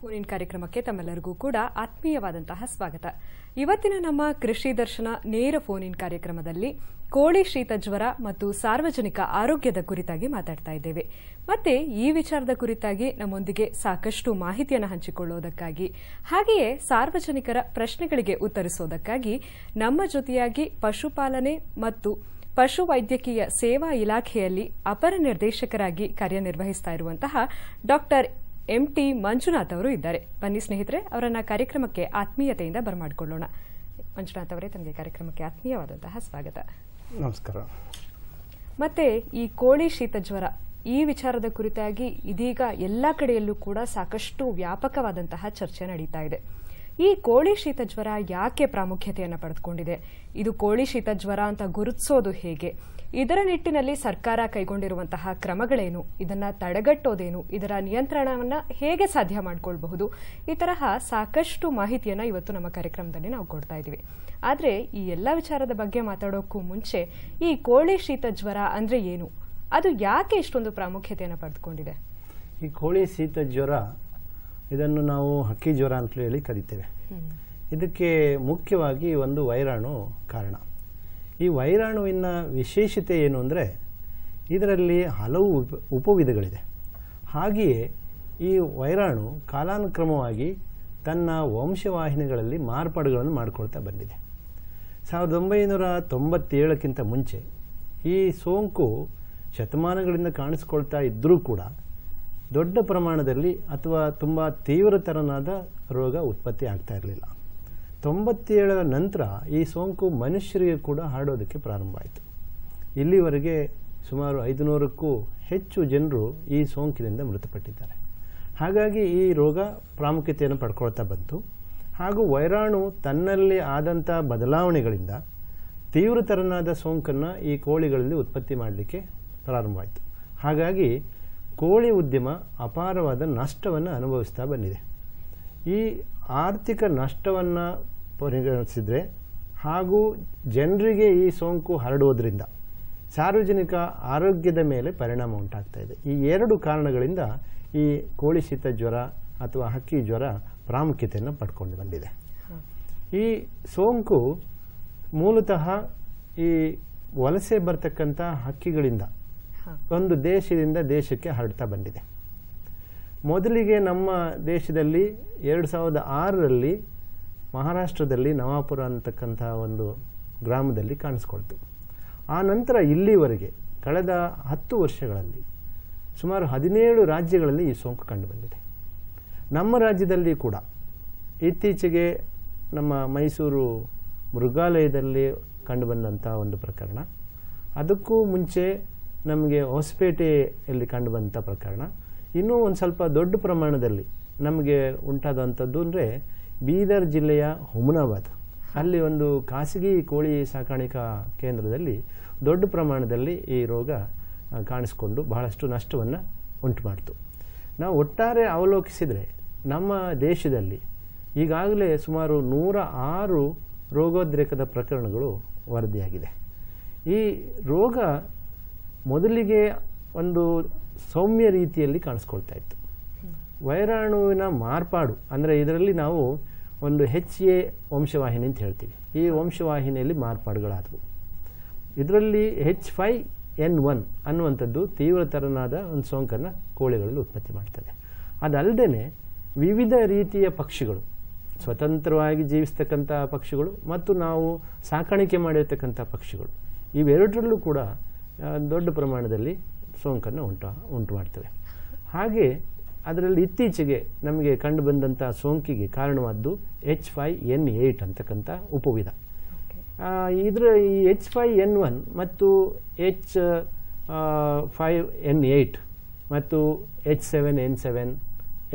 phone in ಕಾರ್ಯಕ್ರಮಕ್ಕೆ ತಮ್ಮೆಲ್ಲರಿಗೂ ಕೂಡ ಆತ್ಮೀಯವಾದಂತಹ ಸ್ವಾಗತ ಇವತ್ತಿನ ನಮ್ಮ ಕೃಷಿ ದರ್ಶನ ನೇರ ಫೋನ್ ಇನ್ ಕಾರ್ಯಕ್ರಮದಲ್ಲಿ ಕೋಳಿ ಶೀತ ಜ್ವರ ಮತ್ತು ಸಾರ್ವಜನಿಕ ಆರೋಗ್ಯದ ಕುರಿತಾಗಿ ಮಾತಾಡ್ತಾ ಇದ್ದೇವೆ ಮತ್ತೆ ಈ ವಿಚಾರದ ಕುರಿತಾಗಿ ನಮ್ಮೊಂದಿಗೆ ಸಾಕಷ್ಟು ಮಾಹಿತಿಯನ್ನು ಹಂಚಿಕೊಳ್ಳುವುದಕ್ಕಾಗಿ ಹಾಗೆಯೇ ಸಾರ್ವಜನಿಕರ ಪ್ರಶ್ನೆಗಳಿಗೆ ಉತ್ತರಿಸುವುದಕ್ಕಾಗಿ ನಮ್ಮ ಜೊತೆಯಾಗಿ ಪಶುಪಾಲನೆ ಮತ್ತು ಪಶುವೈದ್ಯಕೀಯ ಸೇವಾ ಇಲಾಖೆಯಲ್ಲಿ ಅಪರ ನಿರ್ದೇಶಕರಾಗಿ ಕಾರ್ಯನಿರ್ವಹಿಸುತ್ತಿರುವಂತಹ ಇರುವಂತಹ ಡಾಕ್ಟರ್ ಎಂಟಿ ಮಂಜುನಾಥ್ ಅವರು ಇದ್ದಾರೆ ಬನ್ನಿ ಸ್ನೇಹಿತರೆ ಅವರನ್ನ ಕಾರ್ಯಕ್ರಮಕ್ಕೆ ಆತ್ಮೀಯತೆಯಿಂದ ಬರಮಾಡಿಕೊಳ್ಳೋಣ ಮಂಜುನಾಥ್ ಅವರೇ ತಮಗೆ ಕಾರ್ಯಕ್ರಮಕ್ಕೆ ಆತ್ಮೀಯವಾದಂತಹ ಸ್ವಾಗತ ನಮಸ್ಕಾರ ಮತ್ತೆ ಈ ಕೋಳಿ ಶೀತ ಜ್ವರ ಈ ವಿಚಾರದ ಕುರಿತಾಗಿ ಇದೀಗ ಎಲ್ಲ ಕಡೆಯಲ್ಲೂ ಕೂಡ ಸಾಕಷ್ಟು ವ್ಯಾಪಕವಾದಂತಹ ಚರ್ಚೆ ನಡೀತಾ ಇದೆ ಈ ಕೋಳಿ ಶೀತ ಜ್ವರ ಯಾಕೆ ಪ್ರಾಮುಖ್ಯತೆಯನ್ನು ಪಡೆದುಕೊಂಡಿದೆ ಇದು ಕೋಳಿ ಶೀತ ಜ್ವರ ಅಂತ ಗುರುತಿಸೋದು ಹೇಗೆ ಇದರ ನಿಟ್ಟಿನಲ್ಲಿ ಸರ್ಕಾರ ಕೈಗೊಂಡಿರುವಂತಹ ಕ್ರಮಗಳೇನು ಇದನ್ನು ತಡೆಗಟ್ಟೋದೇನು ಇದರ ನಿಯಂತ್ರಣವನ್ನು ಹೇಗೆ ಸಾಧ್ಯ ಮಾಡಿಕೊಳ್ಬಹುದು ಈ ತರಹ ಸಾಕಷ್ಟು ಮಾಹಿತಿಯನ್ನು ಇವತ್ತು ನಮ್ಮ ಕಾರ್ಯಕ್ರಮದಲ್ಲಿ ನಾವು ಕೊಡ್ತಾ ಇದ್ದೀವಿ ಆದರೆ ಈ ಎಲ್ಲ ವಿಚಾರದ ಬಗ್ಗೆ ಮಾತಾಡೋಕ್ಕೂ ಮುಂಚೆ ಈ ಕೋಳಿ ಶೀತ ಜ್ವರ ಅಂದರೆ ಏನು ಅದು ಯಾಕೆ ಇಷ್ಟೊಂದು ಪ್ರಾಮುಖ್ಯತೆಯನ್ನು ಪಡೆದುಕೊಂಡಿದೆ ಈ ಕೋಳಿ ಶೀತ ಜ್ವರ ಇದನ್ನು ನಾವು ಹಕ್ಕಿ ಜ್ವರ ಅಂತಲೂ ಹೇಳಿ ಕರಿತೇವೆ ಇದಕ್ಕೆ ಮುಖ್ಯವಾಗಿ ಒಂದು ವೈರಾಣು ಕಾರಣ ಈ ವೈರಾಣುವಿನ ವಿಶೇಷತೆ ಏನು ಅಂದರೆ ಇದರಲ್ಲಿ ಹಲವು ಉಪ ಉಪವಿಧಗಳಿದೆ ಹಾಗೆಯೇ ಈ ವೈರಾಣು ಕಾಲಾನುಕ್ರಮವಾಗಿ ತನ್ನ ವಂಶವಾಹಿನಿಗಳಲ್ಲಿ ಮಾರ್ಪಾಡುಗಳನ್ನು ಮಾಡಿಕೊಳ್ತಾ ಬಂದಿದೆ ಸಾವಿರದ ಒಂಬೈನೂರ ತೊಂಬತ್ತೇಳಕ್ಕಿಂತ ಮುಂಚೆ ಈ ಸೋಂಕು ಶತಮಾನಗಳಿಂದ ಕಾಣಿಸ್ಕೊಳ್ತಾ ಇದ್ದರೂ ಕೂಡ ದೊಡ್ಡ ಪ್ರಮಾಣದಲ್ಲಿ ಅಥವಾ ತುಂಬ ತೀವ್ರತರನಾದ ರೋಗ ಉತ್ಪತ್ತಿ ಆಗ್ತಾ ಇರಲಿಲ್ಲ ತೊಂಬತ್ತೇಳರ ನಂತರ ಈ ಸೋಂಕು ಮನುಷ್ಯರಿಗೆ ಕೂಡ ಹರಡೋದಕ್ಕೆ ಪ್ರಾರಂಭ ಆಯಿತು ಇಲ್ಲಿವರೆಗೆ ಸುಮಾರು ಐದುನೂರಕ್ಕೂ ಹೆಚ್ಚು ಜನರು ಈ ಸೋಂಕಿನಿಂದ ಮೃತಪಟ್ಟಿದ್ದಾರೆ ಹಾಗಾಗಿ ಈ ರೋಗ ಪ್ರಾಮುಖ್ಯತೆಯನ್ನು ಪಡ್ಕೊಳ್ತಾ ಬಂತು ಹಾಗೂ ವೈರಾಣು ತನ್ನಲ್ಲಿ ಆದಂಥ ಬದಲಾವಣೆಗಳಿಂದ ತೀವ್ರತರನಾದ ಸೋಂಕನ್ನು ಈ ಕೋಳಿಗಳಲ್ಲಿ ಉತ್ಪತ್ತಿ ಮಾಡಲಿಕ್ಕೆ ಪ್ರಾರಂಭವಾಯಿತು ಹಾಗಾಗಿ ಕೋಳಿ ಉದ್ಯಮ ಅಪಾರವಾದ ನಷ್ಟವನ್ನು ಅನುಭವಿಸ್ತಾ ಬಂದಿದೆ ಈ ಆರ್ಥಿಕ ನಷ್ಟವನ್ನು ಪರಿಗಣಿಸಿದರೆ ಹಾಗೂ ಜನರಿಗೆ ಈ ಸೋಂಕು ಹರಡುವುದರಿಂದ ಸಾರ್ವಜನಿಕ ಆರೋಗ್ಯದ ಮೇಲೆ ಪರಿಣಾಮ ಉಂಟಾಗ್ತಾ ಇದೆ ಈ ಎರಡು ಕಾರಣಗಳಿಂದ ಈ ಕೋಳಿ ಶೀತ ಜ್ವರ ಅಥವಾ ಹಕ್ಕಿ ಜ್ವರ ಪ್ರಾಮುಖ್ಯತೆಯನ್ನು ಪಡ್ಕೊಂಡು ಬಂದಿದೆ ಈ ಸೋಂಕು ಮೂಲತಃ ಈ ವಲಸೆ ಬರ್ತಕ್ಕಂಥ ಹಕ್ಕಿಗಳಿಂದ ಒಂದು ದೇಶದಿಂದ ದೇಶಕ್ಕೆ ಹರಡ್ತಾ ಬಂದಿದೆ ಮೊದಲಿಗೆ ನಮ್ಮ ದೇಶದಲ್ಲಿ ಎರಡು ಸಾವಿರದ ಆರರಲ್ಲಿ ಮಹಾರಾಷ್ಟ್ರದಲ್ಲಿ ನವಾಪುರ ಅಂತಕ್ಕಂಥ ಒಂದು ಗ್ರಾಮದಲ್ಲಿ ಕಾಣಿಸ್ಕೊಳ್ತು ಆ ನಂತರ ಇಲ್ಲಿವರೆಗೆ ಕಳೆದ ಹತ್ತು ವರ್ಷಗಳಲ್ಲಿ ಸುಮಾರು ಹದಿನೇಳು ರಾಜ್ಯಗಳಲ್ಲಿ ಈ ಸೋಂಕು ಕಂಡುಬಂದಿದೆ ನಮ್ಮ ರಾಜ್ಯದಲ್ಲಿ ಕೂಡ ಇತ್ತೀಚೆಗೆ ನಮ್ಮ ಮೈಸೂರು ಮೃಗಾಲಯದಲ್ಲಿ ಕಂಡುಬಂದಂಥ ಒಂದು ಪ್ರಕರಣ ಅದಕ್ಕೂ ಮುಂಚೆ ನಮಗೆ ಹೊಸಪೇಟೆಯಲ್ಲಿ ಕಂಡುಬಂಥ ಪ್ರಕರಣ ಇನ್ನೂ ಒಂದು ಸ್ವಲ್ಪ ದೊಡ್ಡ ಪ್ರಮಾಣದಲ್ಲಿ ನಮಗೆ ಉಂಟಾದಂಥದ್ದು ಅಂದರೆ ಬೀದರ್ ಜಿಲ್ಲೆಯ ಹುಮನಾಬಾದ್ ಅಲ್ಲಿ ಒಂದು ಖಾಸಗಿ ಕೋಳಿ ಸಾಕಾಣಿಕಾ ಕೇಂದ್ರದಲ್ಲಿ ದೊಡ್ಡ ಪ್ರಮಾಣದಲ್ಲಿ ಈ ರೋಗ ಕಾಣಿಸ್ಕೊಂಡು ಬಹಳಷ್ಟು ನಷ್ಟವನ್ನು ಉಂಟು ಮಾಡಿತು ನಾವು ಒಟ್ಟಾರೆ ಅವಲೋಕಿಸಿದರೆ ನಮ್ಮ ದೇಶದಲ್ಲಿ ಈಗಾಗಲೇ ಸುಮಾರು ನೂರ ಆರು ರೋಗೋದ್ರೇಕದ ಪ್ರಕರಣಗಳು ವರದಿಯಾಗಿದೆ ಈ ರೋಗ ಮೊದಲಿಗೆ ಒಂದು ಸೌಮ್ಯ ರೀತಿಯಲ್ಲಿ ಕಾಣಿಸ್ಕೊಳ್ತಾ ಇತ್ತು ವೈರಾಣುವಿನ ಮಾರ್ಪಾಡು ಅಂದರೆ ಇದರಲ್ಲಿ ನಾವು ಒಂದು ಹೆಚ್ ಎ ವಂಶವಾಹಿನಿ ಅಂತ ಹೇಳ್ತೀವಿ ಈ ವಂಶವಾಹಿನಿಯಲ್ಲಿ ಮಾರ್ಪಾಡುಗಳಾದವು ಇದರಲ್ಲಿ ಹೆಚ್ ಫೈ ಎನ್ ಒನ್ ಅನ್ನುವಂಥದ್ದು ತೀವ್ರತರನಾದ ಒಂದು ಸೋಂಕನ್ನು ಕೋಳಿಗಳಲ್ಲಿ ಉತ್ಪತ್ತಿ ಮಾಡ್ತದೆ ಅದಲ್ಲದೆ ವಿವಿಧ ರೀತಿಯ ಪಕ್ಷಿಗಳು ಸ್ವತಂತ್ರವಾಗಿ ಜೀವಿಸ್ತಕ್ಕಂಥ ಪಕ್ಷಿಗಳು ಮತ್ತು ನಾವು ಸಾಕಾಣಿಕೆ ಮಾಡಿರ್ತಕ್ಕಂಥ ಪಕ್ಷಿಗಳು ಇವೆರಡರಲ್ಲೂ ಕೂಡ ದೊಡ್ಡ ಪ್ರಮಾಣದಲ್ಲಿ ಸೋಂಕನ್ನು ಉಂಟು ಉಂಟು ಮಾಡ್ತವೆ ಹಾಗೆ ಅದರಲ್ಲಿ ಇತ್ತೀಚೆಗೆ ನಮಗೆ ಕಂಡು ಬಂದಂಥ ಸೋಂಕಿಗೆ ಕಾರಣವಾದ್ದು ಎಚ್ ಫೈ ಎನ್ ಏಟ್ ಅಂತಕ್ಕಂಥ ಉಪವಿಧ ಇದರ ಈ ಎಚ್ ಫೈ ಎನ್ ಒನ್ ಮತ್ತು ಎಚ್ ಫೈವ್ ಎನ್ ಏಯ್ಟ್ ಮತ್ತು H seven N seven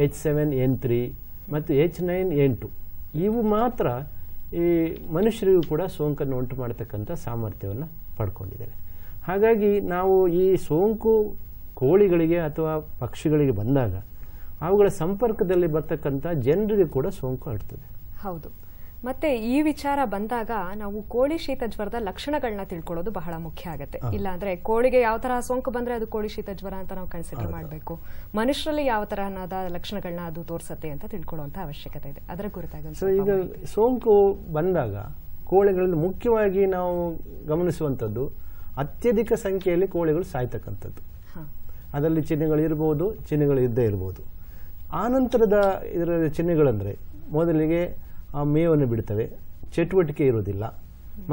H seven N three ಮತ್ತು ಎಚ್ ನೈನ್ ಎನ್ ಟು ಇವು ಮಾತ್ರ ಈ ಮನುಷ್ಯರಿಗೂ ಕೂಡ ಸೋಂಕನ್ನು ಉಂಟು ಮಾಡತಕ್ಕಂಥ ಸಾಮರ್ಥ್ಯವನ್ನು ಪಡ್ಕೊಂಡಿದ್ದೇವೆ ಹಾಗಾಗಿ ನಾವು ಈ ಸೋಂಕು ಕೋಳಿಗಳಿಗೆ ಅಥವಾ ಪಕ್ಷಿಗಳಿಗೆ ಬಂದಾಗ ಅವುಗಳ ಸಂಪರ್ಕದಲ್ಲಿ ಬರ್ತಕ್ಕಂಥ ಜನರಿಗೆ ಕೂಡ ಸೋಂಕು ಆಡ್ತದೆ ಹೌದು ಮತ್ತೆ ಈ ವಿಚಾರ ಬಂದಾಗ ನಾವು ಕೋಳಿ ಶೀತ ಜ್ವರದ ಲಕ್ಷಣಗಳನ್ನ ತಿಳ್ಕೊಳ್ಳೋದು ಬಹಳ ಮುಖ್ಯ ಆಗುತ್ತೆ ಇಲ್ಲಾಂದ್ರೆ ಕೋಳಿಗೆ ಯಾವ ತರ ಸೋಂಕು ಬಂದ್ರೆ ಅದು ಕೋಳಿ ಶೀತ ಜ್ವರ ಅಂತ ನಾವು ಕನ್ಸಿಡರ್ ಮಾಡಬೇಕು ಮನುಷ್ಯರಲ್ಲಿ ಯಾವ ತರಹದ ಲಕ್ಷಣಗಳನ್ನ ಅದು ತೋರಿಸುತ್ತೆ ಅಂತ ತಿಳ್ಕೊಳ್ಳುವಂತ ಅವಶ್ಯಕತೆ ಇದೆ ಅದರ ಕುರಿತಾಗಿ ಈಗ ಸೋಂಕು ಬಂದಾಗ ಕೋಳಿಗಳಲ್ಲಿ ಮುಖ್ಯವಾಗಿ ನಾವು ಗಮನಿಸುವಂಥದ್ದು ಅತ್ಯಧಿಕ ಸಂಖ್ಯೆಯಲ್ಲಿ ಕೋಳಿಗಳು ಸಾಯ್ತಕ್ಕಂಥದ್ದು ಅದರಲ್ಲಿ ಚಿಹ್ನೆಗಳು ಇರ್ಬೋದು ಚಿಹ್ನೆಗಳು ಇದ್ದೇ ಇರ್ಬೋದು ಆನಂತರದ ಇದರ ಚಿಹ್ನೆಗಳಂದರೆ ಮೊದಲಿಗೆ ಆ ಮೇವನ್ನು ಬಿಡ್ತವೆ ಚಟುವಟಿಕೆ ಇರೋದಿಲ್ಲ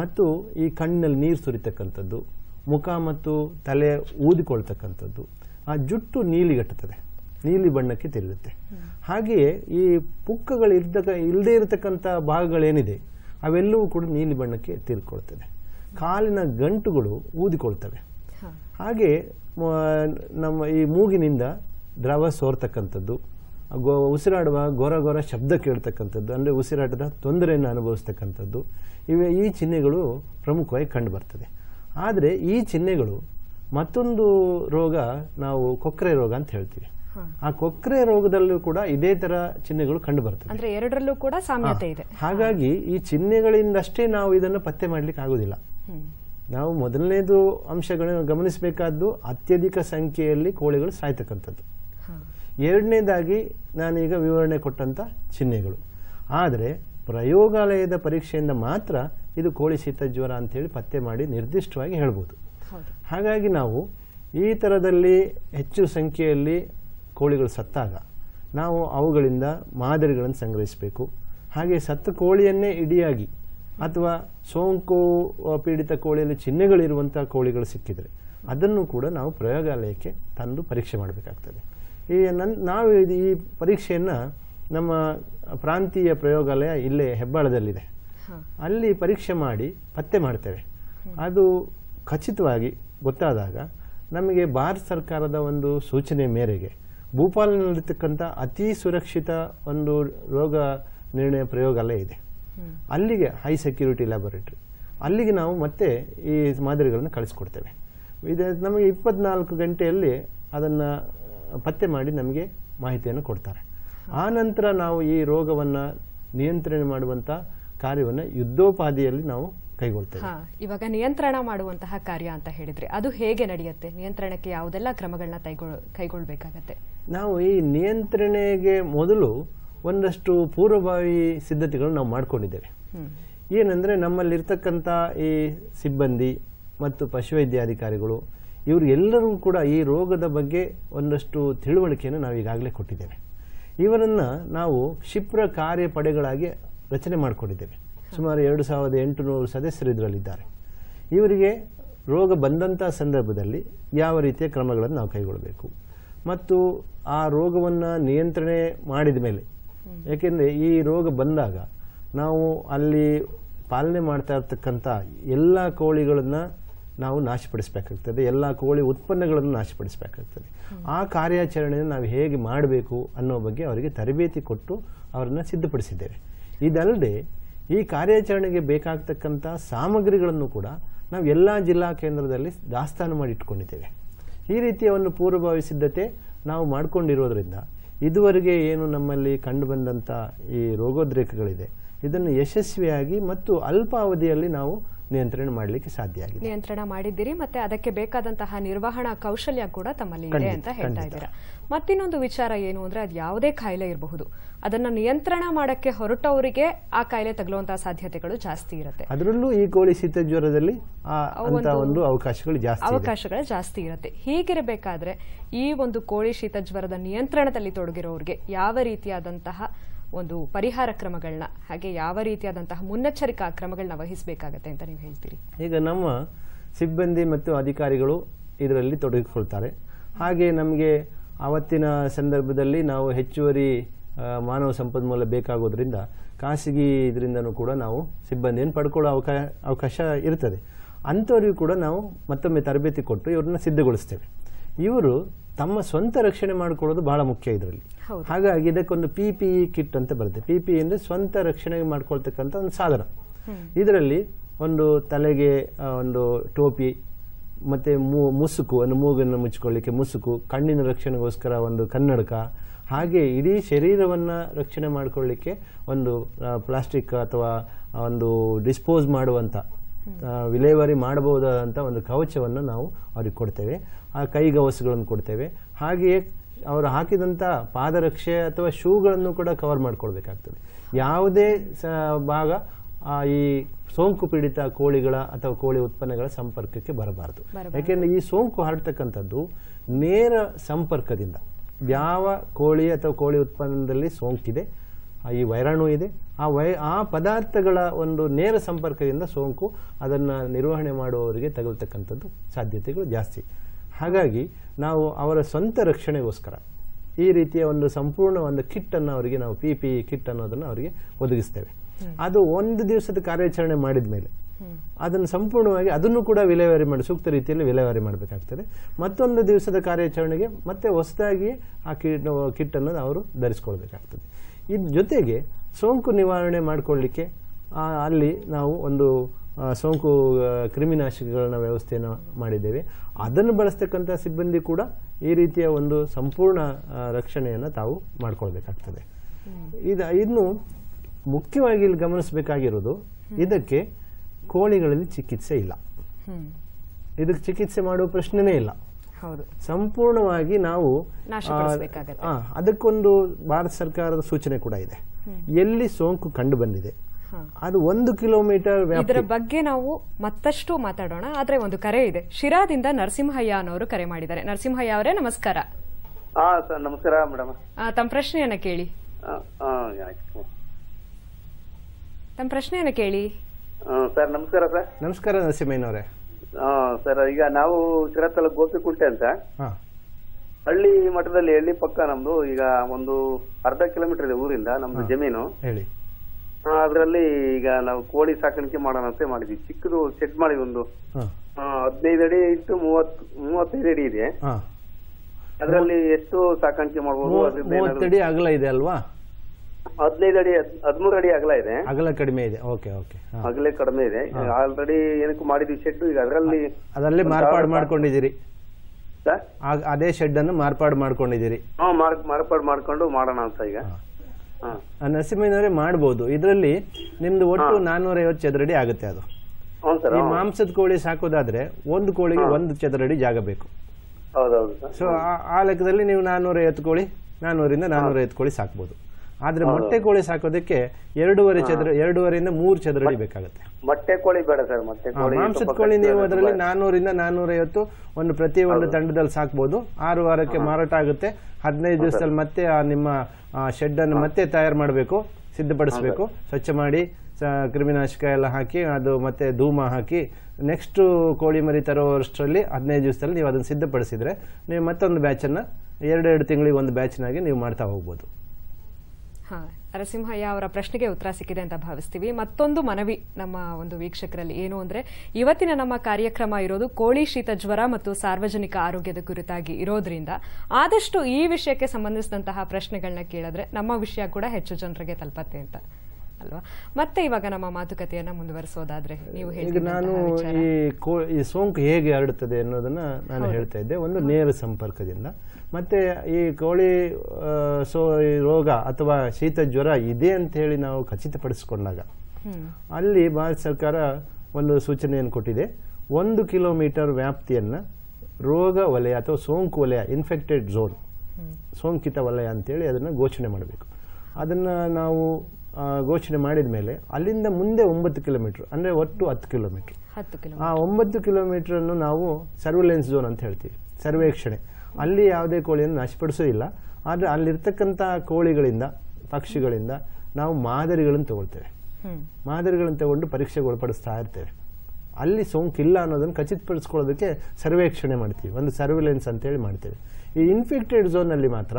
ಮತ್ತು ಈ ಕಣ್ಣಲ್ಲಿ ನೀರು ಸುರಿತಕ್ಕಂಥದ್ದು ಮುಖ ಮತ್ತು ತಲೆ ಊದಿಕೊಳ್ತಕ್ಕಂಥದ್ದು ಆ ಜುಟ್ಟು ನೀಲಿಗಟ್ಟುತ್ತದೆ ನೀಲಿ ಬಣ್ಣಕ್ಕೆ ತಿರುಗುತ್ತೆ ಹಾಗೆಯೇ ಈ ಪುಕ್ಕಗಳು ಇರ್ತಕ್ಕ ಇಲ್ಲದೇ ಇರತಕ್ಕಂಥ ಭಾಗಗಳೇನಿದೆ ಅವೆಲ್ಲವೂ ಕೂಡ ನೀಲಿ ಬಣ್ಣಕ್ಕೆ ತಿರುಕೊಳ್ತದೆ ಕಾಲಿನ ಗಂಟುಗಳು ಊದಿಕೊಳ್ತವೆ ಹಾಗೆ ನಮ್ಮ ಈ ಮೂಗಿನಿಂದ ದ್ರವ ಸೋರ್ತಕ್ಕಂಥದ್ದು ಗೋ ಉಸಿರಾಡುವ ಘೋರ ಘೋರ ಶಬ್ದ ಕೇಳ್ತಕ್ಕಂಥದ್ದು ಅಂದರೆ ಉಸಿರಾಟದ ತೊಂದರೆಯನ್ನು ಅನುಭವಿಸ್ತಕ್ಕಂಥದ್ದು ಇವೆ ಈ ಚಿಹ್ನೆಗಳು ಪ್ರಮುಖವಾಗಿ ಕಂಡುಬರ್ತದೆ ಆದರೆ ಈ ಚಿಹ್ನೆಗಳು ಮತ್ತೊಂದು ರೋಗ ನಾವು ಕೊಕ್ಕರೆ ರೋಗ ಅಂತ ಹೇಳ್ತೀವಿ ಆ ಕೊಕ್ಕರೆ ರೋಗದಲ್ಲೂ ಕೂಡ ಇದೇ ತರ ಚಿಹ್ನೆಗಳು ಕಂಡು ಬರ್ತದೆ ಅಂದ್ರೆ ಎರಡರಲ್ಲೂ ಕೂಡ ಸಾಮ್ಯತೆ ಇದೆ ಹಾಗಾಗಿ ಈ ಚಿಹ್ನೆಗಳಿಂದಷ್ಟೇ ನಾವು ಇದನ್ನು ಪತ್ತೆ ಮಾಡಲಿಕ್ಕೆ ಆಗೋದಿಲ್ಲ ನಾವು ಮೊದಲನೇದು ಅಂಶಗಳನ್ನು ಗಮನಿಸಬೇಕಾದ್ದು ಅತ್ಯಧಿಕ ಸಂಖ್ಯೆಯಲ್ಲಿ ಕೋಳಿಗಳು ಸಾಯ್ತಕ್ಕಂಥದ್ದು ಎರಡನೇದಾಗಿ ನಾನೀಗ ವಿವರಣೆ ಕೊಟ್ಟಂಥ ಚಿಹ್ನೆಗಳು ಆದರೆ ಪ್ರಯೋಗಾಲಯದ ಪರೀಕ್ಷೆಯಿಂದ ಮಾತ್ರ ಇದು ಕೋಳಿ ಶೀತ ಜ್ವರ ಅಂತೇಳಿ ಪತ್ತೆ ಮಾಡಿ ನಿರ್ದಿಷ್ಟವಾಗಿ ಹೇಳ್ಬೋದು ಹಾಗಾಗಿ ನಾವು ಈ ಥರದಲ್ಲಿ ಹೆಚ್ಚು ಸಂಖ್ಯೆಯಲ್ಲಿ ಕೋಳಿಗಳು ಸತ್ತಾಗ ನಾವು ಅವುಗಳಿಂದ ಮಾದರಿಗಳನ್ನು ಸಂಗ್ರಹಿಸಬೇಕು ಹಾಗೆ ಸತ್ತು ಕೋಳಿಯನ್ನೇ ಇಡಿಯಾಗಿ ಅಥವಾ ಸೋಂಕು ಪೀಡಿತ ಕೋಳಿಯಲ್ಲಿ ಚಿಹ್ನೆಗಳಿರುವಂಥ ಕೋಳಿಗಳು ಸಿಕ್ಕಿದರೆ ಅದನ್ನು ಕೂಡ ನಾವು ಪ್ರಯೋಗಾಲಯಕ್ಕೆ ತಂದು ಪರೀಕ್ಷೆ ಮಾಡಬೇಕಾಗ್ತದೆ ಈ ನನ್ನ ನಾವು ಇದು ಈ ಪರೀಕ್ಷೆಯನ್ನು ನಮ್ಮ ಪ್ರಾಂತೀಯ ಪ್ರಯೋಗಾಲಯ ಇಲ್ಲೇ ಹೆಬ್ಬಾಳದಲ್ಲಿದೆ ಅಲ್ಲಿ ಪರೀಕ್ಷೆ ಮಾಡಿ ಪತ್ತೆ ಮಾಡ್ತೇವೆ ಅದು ಖಚಿತವಾಗಿ ಗೊತ್ತಾದಾಗ ನಮಗೆ ಭಾರತ ಸರ್ಕಾರದ ಒಂದು ಸೂಚನೆ ಮೇರೆಗೆ ಭೂಪಾಲಿನಲ್ಲಿರ್ತಕ್ಕಂಥ ಅತಿ ಸುರಕ್ಷಿತ ಒಂದು ರೋಗ ನಿರ್ಣಯ ಪ್ರಯೋಗಾಲಯ ಇದೆ ಅಲ್ಲಿಗೆ ಹೈ ಸೆಕ್ಯೂರಿಟಿ ಲ್ಯಾಬೊರೇಟ್ರಿ ಅಲ್ಲಿಗೆ ನಾವು ಮತ್ತೆ ಈ ಮಾದರಿಗಳನ್ನು ಕಳಿಸ್ಕೊಡ್ತೇವೆ ಇದು ನಮಗೆ ಇಪ್ಪತ್ನಾಲ್ಕು ಗಂಟೆಯಲ್ಲಿ ಅದನ್ನು ಪತ್ತೆ ಮಾಡಿ ನಮಗೆ ಮಾಹಿತಿಯನ್ನು ಕೊಡ್ತಾರೆ ಆನಂತರ ನಾವು ಈ ರೋಗವನ್ನು ನಿಯಂತ್ರಣ ಮಾಡುವಂಥ ಕಾರ್ಯವನ್ನು ಯುದ್ಧೋಪಾದಿಯಲ್ಲಿ ನಾವು ಕೈಗೊಳ್ತೇವೆ ಇವಾಗ ನಿಯಂತ್ರಣ ಮಾಡುವಂತಹ ಕಾರ್ಯ ಅಂತ ಹೇಳಿದ್ರೆ ಅದು ಹೇಗೆ ನಡೆಯುತ್ತೆ ನಿಯಂತ್ರಣಕ್ಕೆ ಯಾವುದೆಲ್ಲ ಕ್ರಮಗಳನ್ನ ಕೈಗೊಳ್ಬೇಕಾಗತ್ತೆ ನಾವು ಈ ನಿಯಂತ್ರಣೆಗೆ ಮೊದಲು ಒಂದಷ್ಟು ಪೂರ್ವಭಾವಿ ಸಿದ್ಧತೆಗಳನ್ನು ನಾವು ಮಾಡಿಕೊಂಡಿದ್ದೇವೆ ಏನಂದರೆ ನಮ್ಮಲ್ಲಿರ್ತಕ್ಕಂಥ ಈ ಸಿಬ್ಬಂದಿ ಮತ್ತು ಪಶುವೈದ್ಯಾಧಿಕಾರಿಗಳು ಇವರು ಎಲ್ಲರೂ ಕೂಡ ಈ ರೋಗದ ಬಗ್ಗೆ ಒಂದಷ್ಟು ತಿಳುವಳಿಕೆಯನ್ನು ನಾವು ಈಗಾಗಲೇ ಕೊಟ್ಟಿದ್ದೇವೆ ಇವರನ್ನು ನಾವು ಕ್ಷಿಪ್ರ ಕಾರ್ಯಪಡೆಗಳಾಗಿ ರಚನೆ ಮಾಡಿಕೊಂಡಿದ್ದೇವೆ ಸುಮಾರು ಎರಡು ಸಾವಿರದ ಎಂಟುನೂರು ಸದಸ್ಯರು ಇದರಲ್ಲಿದ್ದಾರೆ ಇವರಿಗೆ ರೋಗ ಬಂದಂಥ ಸಂದರ್ಭದಲ್ಲಿ ಯಾವ ರೀತಿಯ ಕ್ರಮಗಳನ್ನು ನಾವು ಕೈಗೊಳ್ಳಬೇಕು ಮತ್ತು ಆ ರೋಗವನ್ನು ನಿಯಂತ್ರಣೆ ಮಾಡಿದ ಮೇಲೆ ಏಕೆಂದರೆ ಈ ರೋಗ ಬಂದಾಗ ನಾವು ಅಲ್ಲಿ ಪಾಲನೆ ಮಾಡ್ತಾ ಇರ್ತಕ್ಕಂಥ ಎಲ್ಲ ಕೋಳಿಗಳನ್ನು ನಾವು ನಾಶಪಡಿಸಬೇಕಾಗ್ತದೆ ಎಲ್ಲ ಕೋಳಿ ಉತ್ಪನ್ನಗಳನ್ನು ನಾಶಪಡಿಸಬೇಕಾಗ್ತದೆ ಆ ಕಾರ್ಯಾಚರಣೆಯನ್ನು ನಾವು ಹೇಗೆ ಮಾಡಬೇಕು ಅನ್ನೋ ಬಗ್ಗೆ ಅವರಿಗೆ ತರಬೇತಿ ಕೊಟ್ಟು ಅವರನ್ನು ಸಿದ್ಧಪಡಿಸಿದ್ದೇವೆ ಇದಲ್ಲದೆ ಈ ಕಾರ್ಯಾಚರಣೆಗೆ ಬೇಕಾಗ್ತಕ್ಕಂಥ ಸಾಮಗ್ರಿಗಳನ್ನು ಕೂಡ ನಾವು ಎಲ್ಲ ಜಿಲ್ಲಾ ಕೇಂದ್ರದಲ್ಲಿ ದಾಸ್ತಾನು ಮಾಡಿ ಇಟ್ಕೊಂಡಿದ್ದೇವೆ ಈ ರೀತಿಯ ಒಂದು ಪೂರ್ವಭಾವಿ ಸಿದ್ಧತೆ ನಾವು ಮಾಡಿಕೊಂಡಿರೋದ್ರಿಂದ ಇದುವರೆಗೆ ಏನು ನಮ್ಮಲ್ಲಿ ಕಂಡುಬಂದಂಥ ಈ ರೋಗೋದ್ರೇಕಗಳಿದೆ ಇದನ್ನು ಯಶಸ್ವಿಯಾಗಿ ಮತ್ತು ಅಲ್ಪ ಅವಧಿಯಲ್ಲಿ ನಾವು ನಿಯಂತ್ರಣ ಮಾಡಲಿಕ್ಕೆ ಸಾಧ್ಯ ಆಗಿದೆ ನಿಯಂತ್ರಣ ಮಾಡಿದ್ದೀರಿ ಮತ್ತೆ ಅದಕ್ಕೆ ಬೇಕಾದಂತಹ ನಿರ್ವಹಣಾ ಕೌಶಲ್ಯ ಕೂಡ ತಮ್ಮಲ್ಲಿ ಇದೆ ಅಂತ ಹೇಳ್ತಾ ಇದ್ದೀರಾ ಮತ್ತಿನ್ನೊಂದು ವಿಚಾರ ಏನು ಅಂದ್ರೆ ಅದು ಯಾವುದೇ ಕಾಯಿಲೆ ಇರಬಹುದು ಅದನ್ನ ನಿಯಂತ್ರಣ ಮಾಡಕ್ಕೆ ಹೊರಟವರಿಗೆ ಆ ಕಾಯಿಲೆ ತಗಲುವಂತಹ ಸಾಧ್ಯತೆಗಳು ಜಾಸ್ತಿ ಇರುತ್ತೆ ಅದರಲ್ಲೂ ಈ ಕೋಳಿ ಶೀತ ಜ್ವರದಲ್ಲಿ ಒಂದು ಅವಕಾಶಗಳು ಜಾಸ್ತಿ ಅವಕಾಶಗಳು ಜಾಸ್ತಿ ಇರುತ್ತೆ ಹೀಗಿರಬೇಕಾದ್ರೆ ಈ ಒಂದು ಕೋಳಿ ಶೀತ ಜ್ವರದ ನಿಯಂತ್ರಣದಲ್ಲಿ ತೊಡಗಿರೋರಿಗೆ ಯಾವ ರೀತಿಯಾದಂತಹ ಒಂದು ಪರಿಹಾರ ಕ್ರಮಗಳನ್ನ ಹಾಗೆ ಯಾವ ರೀತಿಯಾದಂತಹ ಮುನ್ನೆಚ್ಚರಿಕಾ ಕ್ರಮಗಳನ್ನ ವಹಿಸಬೇಕಾಗತ್ತೆ ಅಂತ ನೀವು ಹೇಳ್ತೀರಿ ಈಗ ನಮ್ಮ ಸಿಬ್ಬಂದಿ ಮತ್ತು ಅಧಿಕಾರಿಗಳು ಇದರಲ್ಲಿ ತೊಡಗಿಕೊಳ್ತಾರೆ ಹಾಗೆ ನಮಗೆ ಆವತ್ತಿನ ಸಂದರ್ಭದಲ್ಲಿ ನಾವು ಹೆಚ್ಚುವರಿ ಮಾನವ ಸಂಪನ್ಮೂಲ ಬೇಕಾಗೋದ್ರಿಂದ ಖಾಸಗಿ ಇದರಿಂದನೂ ಕೂಡ ನಾವು ಸಿಬ್ಬಂದಿಯನ್ನು ಪಡ್ಕೊಳ್ಳೋ ಅವಕಾಶ ಅವಕಾಶ ಇರ್ತದೆ ಅಂಥವ್ರಿಗೂ ಕೂಡ ನಾವು ಮತ್ತೊಮ್ಮೆ ತರಬೇತಿ ಕೊಟ್ಟು ಇವ್ರನ್ನ ಸಿದ್ಧಗೊಳಿಸ್ತೇವೆ ಇವರು ತಮ್ಮ ಸ್ವಂತ ರಕ್ಷಣೆ ಮಾಡಿಕೊಳ್ಳೋದು ಬಹಳ ಮುಖ್ಯ ಇದರಲ್ಲಿ ಹಾಗಾಗಿ ಇದಕ್ಕೊಂದು ಪಿ ಪಿ ಇ ಕಿಟ್ ಅಂತ ಬರುತ್ತೆ ಪಿ ಪಿ e ಅಂದರೆ ಸ್ವಂತ ರಕ್ಷಣೆ ಮಾಡ್ಕೊಳ್ತಕ್ಕಂಥ ಒಂದು ಸಾಧನ ಇದರಲ್ಲಿ ಒಂದು ತಲೆಗೆ ಒಂದು ಟೋಪಿ ಮತ್ತು ಮುಸುಕು ಅಂದರೆ ಮೂಗನ್ನು ಮುಚ್ಕೊಳ್ಳಿಕ್ಕೆ ಮುಸುಕು ಕಣ್ಣಿನ ರಕ್ಷಣೆಗೋಸ್ಕರ ಒಂದು ಕನ್ನಡಕ ಹಾಗೆ ಇಡೀ ಶರೀರವನ್ನು ರಕ್ಷಣೆ ಮಾಡಿಕೊಳ್ಳಿಕ್ಕೆ ಒಂದು ಪ್ಲಾಸ್ಟಿಕ್ ಅಥವಾ ಒಂದು ಡಿಸ್ಪೋಸ್ ಮಾಡುವಂಥ ವಿಲೇವಾರಿ ಮಾಡಬಹುದಾದಂಥ ಒಂದು ಕವಚವನ್ನು ನಾವು ಅವ್ರಿಗೆ ಕೊಡ್ತೇವೆ ಆ ಕೈಗವಸುಗಳನ್ನು ಕೊಡ್ತೇವೆ ಹಾಗೆಯೇ ಅವರು ಹಾಕಿದಂಥ ಪಾದರಕ್ಷೆ ಅಥವಾ ಶೂಗಳನ್ನು ಕೂಡ ಕವರ್ ಮಾಡಿಕೊಳ್ಬೇಕಾಗ್ತದೆ ಯಾವುದೇ ಸ ಭಾಗ ಈ ಸೋಂಕು ಪೀಡಿತ ಕೋಳಿಗಳ ಅಥವಾ ಕೋಳಿ ಉತ್ಪನ್ನಗಳ ಸಂಪರ್ಕಕ್ಕೆ ಬರಬಾರದು ಯಾಕೆಂದರೆ ಈ ಸೋಂಕು ಹರಡ್ತಕ್ಕಂಥದ್ದು ನೇರ ಸಂಪರ್ಕದಿಂದ ಯಾವ ಕೋಳಿ ಅಥವಾ ಕೋಳಿ ಉತ್ಪನ್ನದಲ್ಲಿ ಸೋಂಕಿದೆ ಈ ವೈರಾಣು ಇದೆ ಆ ವೈ ಆ ಪದಾರ್ಥಗಳ ಒಂದು ನೇರ ಸಂಪರ್ಕದಿಂದ ಸೋಂಕು ಅದನ್ನು ನಿರ್ವಹಣೆ ಮಾಡುವವರಿಗೆ ತಗಲ್ತಕ್ಕಂಥದ್ದು ಸಾಧ್ಯತೆಗಳು ಜಾಸ್ತಿ ಹಾಗಾಗಿ ನಾವು ಅವರ ಸ್ವಂತ ರಕ್ಷಣೆಗೋಸ್ಕರ ಈ ರೀತಿಯ ಒಂದು ಸಂಪೂರ್ಣ ಒಂದು ಕಿಟ್ಟನ್ನು ಅವರಿಗೆ ನಾವು ಪಿ ಪಿ ಕಿಟ್ ಅನ್ನೋದನ್ನು ಅವರಿಗೆ ಒದಗಿಸ್ತೇವೆ ಅದು ಒಂದು ದಿವಸದ ಕಾರ್ಯಾಚರಣೆ ಮಾಡಿದ ಮೇಲೆ ಅದನ್ನು ಸಂಪೂರ್ಣವಾಗಿ ಅದನ್ನು ಕೂಡ ವಿಲೇವಾರಿ ಮಾಡಿ ಸೂಕ್ತ ರೀತಿಯಲ್ಲಿ ವಿಲೇವಾರಿ ಮಾಡಬೇಕಾಗ್ತದೆ ಮತ್ತೊಂದು ದಿವಸದ ಕಾರ್ಯಾಚರಣೆಗೆ ಮತ್ತೆ ಹೊಸದಾಗಿಯೇ ಆ ಕಿಟ್ ಕಿಟ್ಟನ್ನು ಅವರು ಧರಿಸ್ಕೊಳ್ಬೇಕಾಗ್ತದೆ ಇದ್ರ ಜೊತೆಗೆ ಸೋಂಕು ನಿವಾರಣೆ ಮಾಡಿಕೊಳ್ಳಿಕ್ಕೆ ಅಲ್ಲಿ ನಾವು ಒಂದು ಸೋಂಕು ಕ್ರಿಮಿನಾಶಕಗಳನ್ನ ವ್ಯವಸ್ಥೆಯನ್ನು ಮಾಡಿದ್ದೇವೆ ಅದನ್ನು ಬಳಸ್ತಕ್ಕಂಥ ಸಿಬ್ಬಂದಿ ಕೂಡ ಈ ರೀತಿಯ ಒಂದು ಸಂಪೂರ್ಣ ರಕ್ಷಣೆಯನ್ನು ತಾವು ಮಾಡಿಕೊಳ್ಬೇಕಾಗ್ತದೆ ಇದು ಇನ್ನು ಮುಖ್ಯವಾಗಿ ಇಲ್ಲಿ ಗಮನಿಸಬೇಕಾಗಿರೋದು ಇದಕ್ಕೆ ಕೋಳಿಗಳಲ್ಲಿ ಚಿಕಿತ್ಸೆ ಇಲ್ಲ ಇದಕ್ಕೆ ಚಿಕಿತ್ಸೆ ಮಾಡುವ ಪ್ರಶ್ನೆನೇ ಇಲ್ಲ ಹೌದು ಸಂಪೂರ್ಣವಾಗಿ ನಾವು ಅದಕ್ಕೊಂದು ಭಾರತ ಸರ್ಕಾರದ ಸೂಚನೆ ಕೂಡ ಇದೆ ಎಲ್ಲಿ ಸೋಂಕು ಕಂಡು ಬಂದಿದೆ ಅದು ಒಂದು ಕಿಲೋಮೀಟರ್ ಇದರ ಬಗ್ಗೆ ನಾವು ಮತ್ತಷ್ಟು ಮಾತಾಡೋಣ ಆದ್ರೆ ಒಂದು ಕರೆ ಇದೆ ಶಿರಾದಿಂದ ನರಸಿಂಹಯ್ಯ ಅನ್ನೋರು ಕರೆ ಮಾಡಿದ್ದಾರೆ ನರಸಿಂಹಯ್ಯ ಅವರೇ ನಮಸ್ಕಾರ ನಮಸ್ಕಾರ ಮೇಡಮ್ ತಮ್ಮ ಪ್ರಶ್ನೆಯನ್ನ ಕೇಳಿ ತಮ್ಮ ಪ್ರಶ್ನೆಯನ್ನ ಕೇಳಿ ಸರ್ ನಮಸ್ಕಾರ ಸರ್ ನಮಸ್ಕಾರ ನರಸಿಂಹಯ್ಯನವರೇ ಸರ್ ಈಗ ನಾವು ಶಿರತಲ ಗೋಪಿಕುಂಟೆ ಅಂತ ಹಳ್ಳಿ ಮಠದಲ್ಲಿ ಹಳ್ಳಿ ಪಕ್ಕ ನಮ್ದು ಈಗ ಒಂದು ಅರ್ಧ ಕಿಲೋಮೀಟರ್ ಇದೆ ಊರಿಂದ ನಮ್ದು ಜಮೀನು ಅದರಲ್ಲಿ ಈಗ ನಾವು ಕೋಳಿ ಸಾಕಾಣಿಕೆ ಮಾಡೋಣ ಅಂತ ಮಾಡಿದ್ವಿ ಚಿಕ್ಕದು ಸೆಟ್ ಮಾಡಿ ಒಂದು ಹದಿನೈದು ಅಡಿ ಇಟ್ಟು ಮೂವತ್ ಮೂವತ್ತೈದು ಅಡಿ ಇದೆ ಅದರಲ್ಲಿ ಎಷ್ಟು ಸಾಕಾಣಿಕೆ ಮಾಡಬಹುದು ಇದೆ ಅಲ್ವಾ ಹದಿನೈದು ಅಡಿ ಹದಿಮೂರು ಅಡಿ ಅಗಲ ಇದೆ ಅಗಲ ಕಡಿಮೆ ಇದೆ ಓಕೆ ಓಕೆ ಅಗಲೇ ಕಡಿಮೆ ಇದೆ ಆಲ್ರೆಡಿ ಏನಕ್ಕೆ ಮಾಡಿದ್ವಿ ಶೆಡ್ ಈಗ ಅದರಲ್ಲಿ ಅದರಲ್ಲಿ ಮಾರ್ಪಾಡು ಮಾಡ್ಕೊಂಡಿದ್ದೀರಿ ಅದೇ ಶೆಡ್ ಅನ್ನು ಮಾರ್ಪಾಡು ಮಾಡ್ಕೊಂಡಿದ್ದೀರಿ ಹಾ ಮಾರ್ಪಾಡು ಮಾಡ್ಕೊಂಡು ಮಾಡೋಣ ಅಂತ ಈಗ ನರಸಿಂಹನವರೇ ಮಾಡಬಹುದು ಇದರಲ್ಲಿ ನಿಮ್ದು ಒಟ್ಟು ನಾನೂರ ಐವತ್ತು ಚದರಡಿ ಆಗುತ್ತೆ ಅದು ಮಾಂಸದ ಕೋಳಿ ಸಾಕೋದಾದ್ರೆ ಒಂದು ಕೋಳಿಗೆ ಒಂದು ಚದರಡಿ ಜಾಗ ಬೇಕು ಸೊ ಆ ಲೆಕ್ಕದಲ್ಲಿ ನೀವು ನಾನೂರ ಐವತ್ತು ಕೋಳಿ ನಾನೂರಿಂದ ನಾನೂರ ಐವತ್ತು ಕೋಳಿ ಸಾಕ್ಬೋದು ಆದ್ರೆ ಮೊಟ್ಟೆ ಕೋಳಿ ಸಾಕೋದಕ್ಕೆ ಎರಡೂವರೆ ಚದರ ಎರಡೂವರೆಯಿಂದ ಮೂರು ಅಡಿ ಬೇಕಾಗುತ್ತೆ ಮೊಟ್ಟೆ ಕೋಳಿ ಬೇಡ ಸರ್ ಮೊಟ್ಟೆ ಕೋಳಿ ಮಾಂಸದ ಕೋಳಿ ನೀವು ಅದರಲ್ಲಿ ನಾನ್ನೂರಿಂದ ನಾನ್ನೂರೈವತ್ತು ಒಂದು ಪ್ರತಿ ಒಂದು ತಂಡದಲ್ಲಿ ಸಾಕ್ಬೋದು ಆರು ವಾರಕ್ಕೆ ಮಾರಾಟ ಆಗುತ್ತೆ ಹದಿನೈದು ದಿವಸದಲ್ಲಿ ಮತ್ತೆ ನಿಮ್ಮ ಶೆಡ್ ಅನ್ನು ಮತ್ತೆ ತಯಾರು ಮಾಡಬೇಕು ಸಿದ್ಧಪಡಿಸಬೇಕು ಸ್ವಚ್ಛ ಮಾಡಿ ಕ್ರಿಮಿನಾಶಕ ಎಲ್ಲ ಹಾಕಿ ಅದು ಮತ್ತೆ ಧೂಮ ಹಾಕಿ ನೆಕ್ಸ್ಟ್ ಕೋಳಿ ಮರಿ ತರೋವಷ್ಟರಲ್ಲಿ ಹದಿನೈದು ದಿವಸದಲ್ಲಿ ನೀವು ಅದನ್ನು ಸಿದ್ಧಪಡಿಸಿದ್ರೆ ನೀವು ಮತ್ತೊಂದು ಬ್ಯಾಚನ್ನು ಎರಡೆರಡು ತಿಂಗಳಿಗೆ ಒಂದು ಬ್ಯಾಚ್ನಾಗಿ ನೀವು ಮಾಡ್ತಾ ಹೋಗ್ಬೋದು ನರಸಿಂಹಯ್ಯ ಅವರ ಪ್ರಶ್ನೆಗೆ ಉತ್ತರ ಸಿಕ್ಕಿದೆ ಅಂತ ಭಾವಿಸ್ತೀವಿ ಮತ್ತೊಂದು ಮನವಿ ನಮ್ಮ ಒಂದು ವೀಕ್ಷಕರಲ್ಲಿ ಏನು ಅಂದ್ರೆ ಇವತ್ತಿನ ನಮ್ಮ ಕಾರ್ಯಕ್ರಮ ಇರೋದು ಕೋಳಿ ಶೀತ ಜ್ವರ ಮತ್ತು ಸಾರ್ವಜನಿಕ ಆರೋಗ್ಯದ ಕುರಿತಾಗಿ ಇರೋದ್ರಿಂದ ಆದಷ್ಟು ಈ ವಿಷಯಕ್ಕೆ ಸಂಬಂಧಿಸಿದಂತಹ ಪ್ರಶ್ನೆಗಳನ್ನ ಕೇಳಿದ್ರೆ ನಮ್ಮ ವಿಷಯ ಕೂಡ ಹೆಚ್ಚು ಜನರಿಗೆ ತಲುಪತ್ತೆ ಅಂತ ಅಲ್ವಾ ಮತ್ತೆ ಇವಾಗ ನಮ್ಮ ಮಾತುಕತೆಯನ್ನ ಮುಂದುವರಿಸೋದಾದ್ರೆ ನೀವು ನಾನು ಈ ಸೋಂಕು ಹೇಗೆ ಹರಡುತ್ತದೆ ಅನ್ನೋದನ್ನ ನಾನು ಹೇಳ್ತಾ ಇದ್ದೆ ಒಂದು ನೇರ ಸಂಪರ್ಕದಿಂದ ಮತ್ತು ಈ ಕೋಳಿ ಸೋ ಈ ರೋಗ ಅಥವಾ ಶೀತ ಜ್ವರ ಇದೆ ಅಂಥೇಳಿ ನಾವು ಖಚಿತಪಡಿಸ್ಕೊಂಡಾಗ ಅಲ್ಲಿ ಭಾರತ ಸರ್ಕಾರ ಒಂದು ಸೂಚನೆಯನ್ನು ಕೊಟ್ಟಿದೆ ಒಂದು ಕಿಲೋಮೀಟರ್ ವ್ಯಾಪ್ತಿಯನ್ನು ರೋಗ ವಲಯ ಅಥವಾ ಸೋಂಕು ವಲಯ ಇನ್ಫೆಕ್ಟೆಡ್ ಝೋನ್ ಸೋಂಕಿತ ವಲಯ ಅಂತೇಳಿ ಅದನ್ನು ಘೋಷಣೆ ಮಾಡಬೇಕು ಅದನ್ನು ನಾವು ಘೋಷಣೆ ಮಾಡಿದ ಮೇಲೆ ಅಲ್ಲಿಂದ ಮುಂದೆ ಒಂಬತ್ತು ಕಿಲೋಮೀಟ್ರ್ ಅಂದರೆ ಒಟ್ಟು ಹತ್ತು ಕಿಲೋಮೀಟ್ರ್ ಆ ಒಂಬತ್ತು ಕಿಲೋಮೀಟ್ರನ್ನು ನಾವು ಸರ್ವೆಲೆನ್ಸ್ ಝೋನ್ ಅಂತ ಹೇಳ್ತೀವಿ ಸರ್ವೇಕ್ಷಣೆ ಅಲ್ಲಿ ಯಾವುದೇ ಕೋಳಿಯನ್ನು ನಾಶಪಡಿಸೋದಿಲ್ಲ ಆದರೆ ಅಲ್ಲಿರ್ತಕ್ಕಂಥ ಕೋಳಿಗಳಿಂದ ಪಕ್ಷಿಗಳಿಂದ ನಾವು ಮಾದರಿಗಳನ್ನು ತಗೊಳ್ತೇವೆ ಮಾದರಿಗಳನ್ನು ತಗೊಂಡು ಪರೀಕ್ಷೆಗೆ ಒಳಪಡಿಸ್ತಾ ಇರ್ತೇವೆ ಅಲ್ಲಿ ಸೋಂಕು ಇಲ್ಲ ಅನ್ನೋದನ್ನು ಖಚಿತಪಡಿಸ್ಕೊಳ್ಳೋದಕ್ಕೆ ಸರ್ವೇಕ್ಷಣೆ ಮಾಡ್ತೀವಿ ಒಂದು ಸರ್ವೆಲೆನ್ಸ್ ಅಂತೇಳಿ ಮಾಡ್ತೇವೆ ಈ ಇನ್ಫೆಕ್ಟೆಡ್ ಝೋನಲ್ಲಿ ಮಾತ್ರ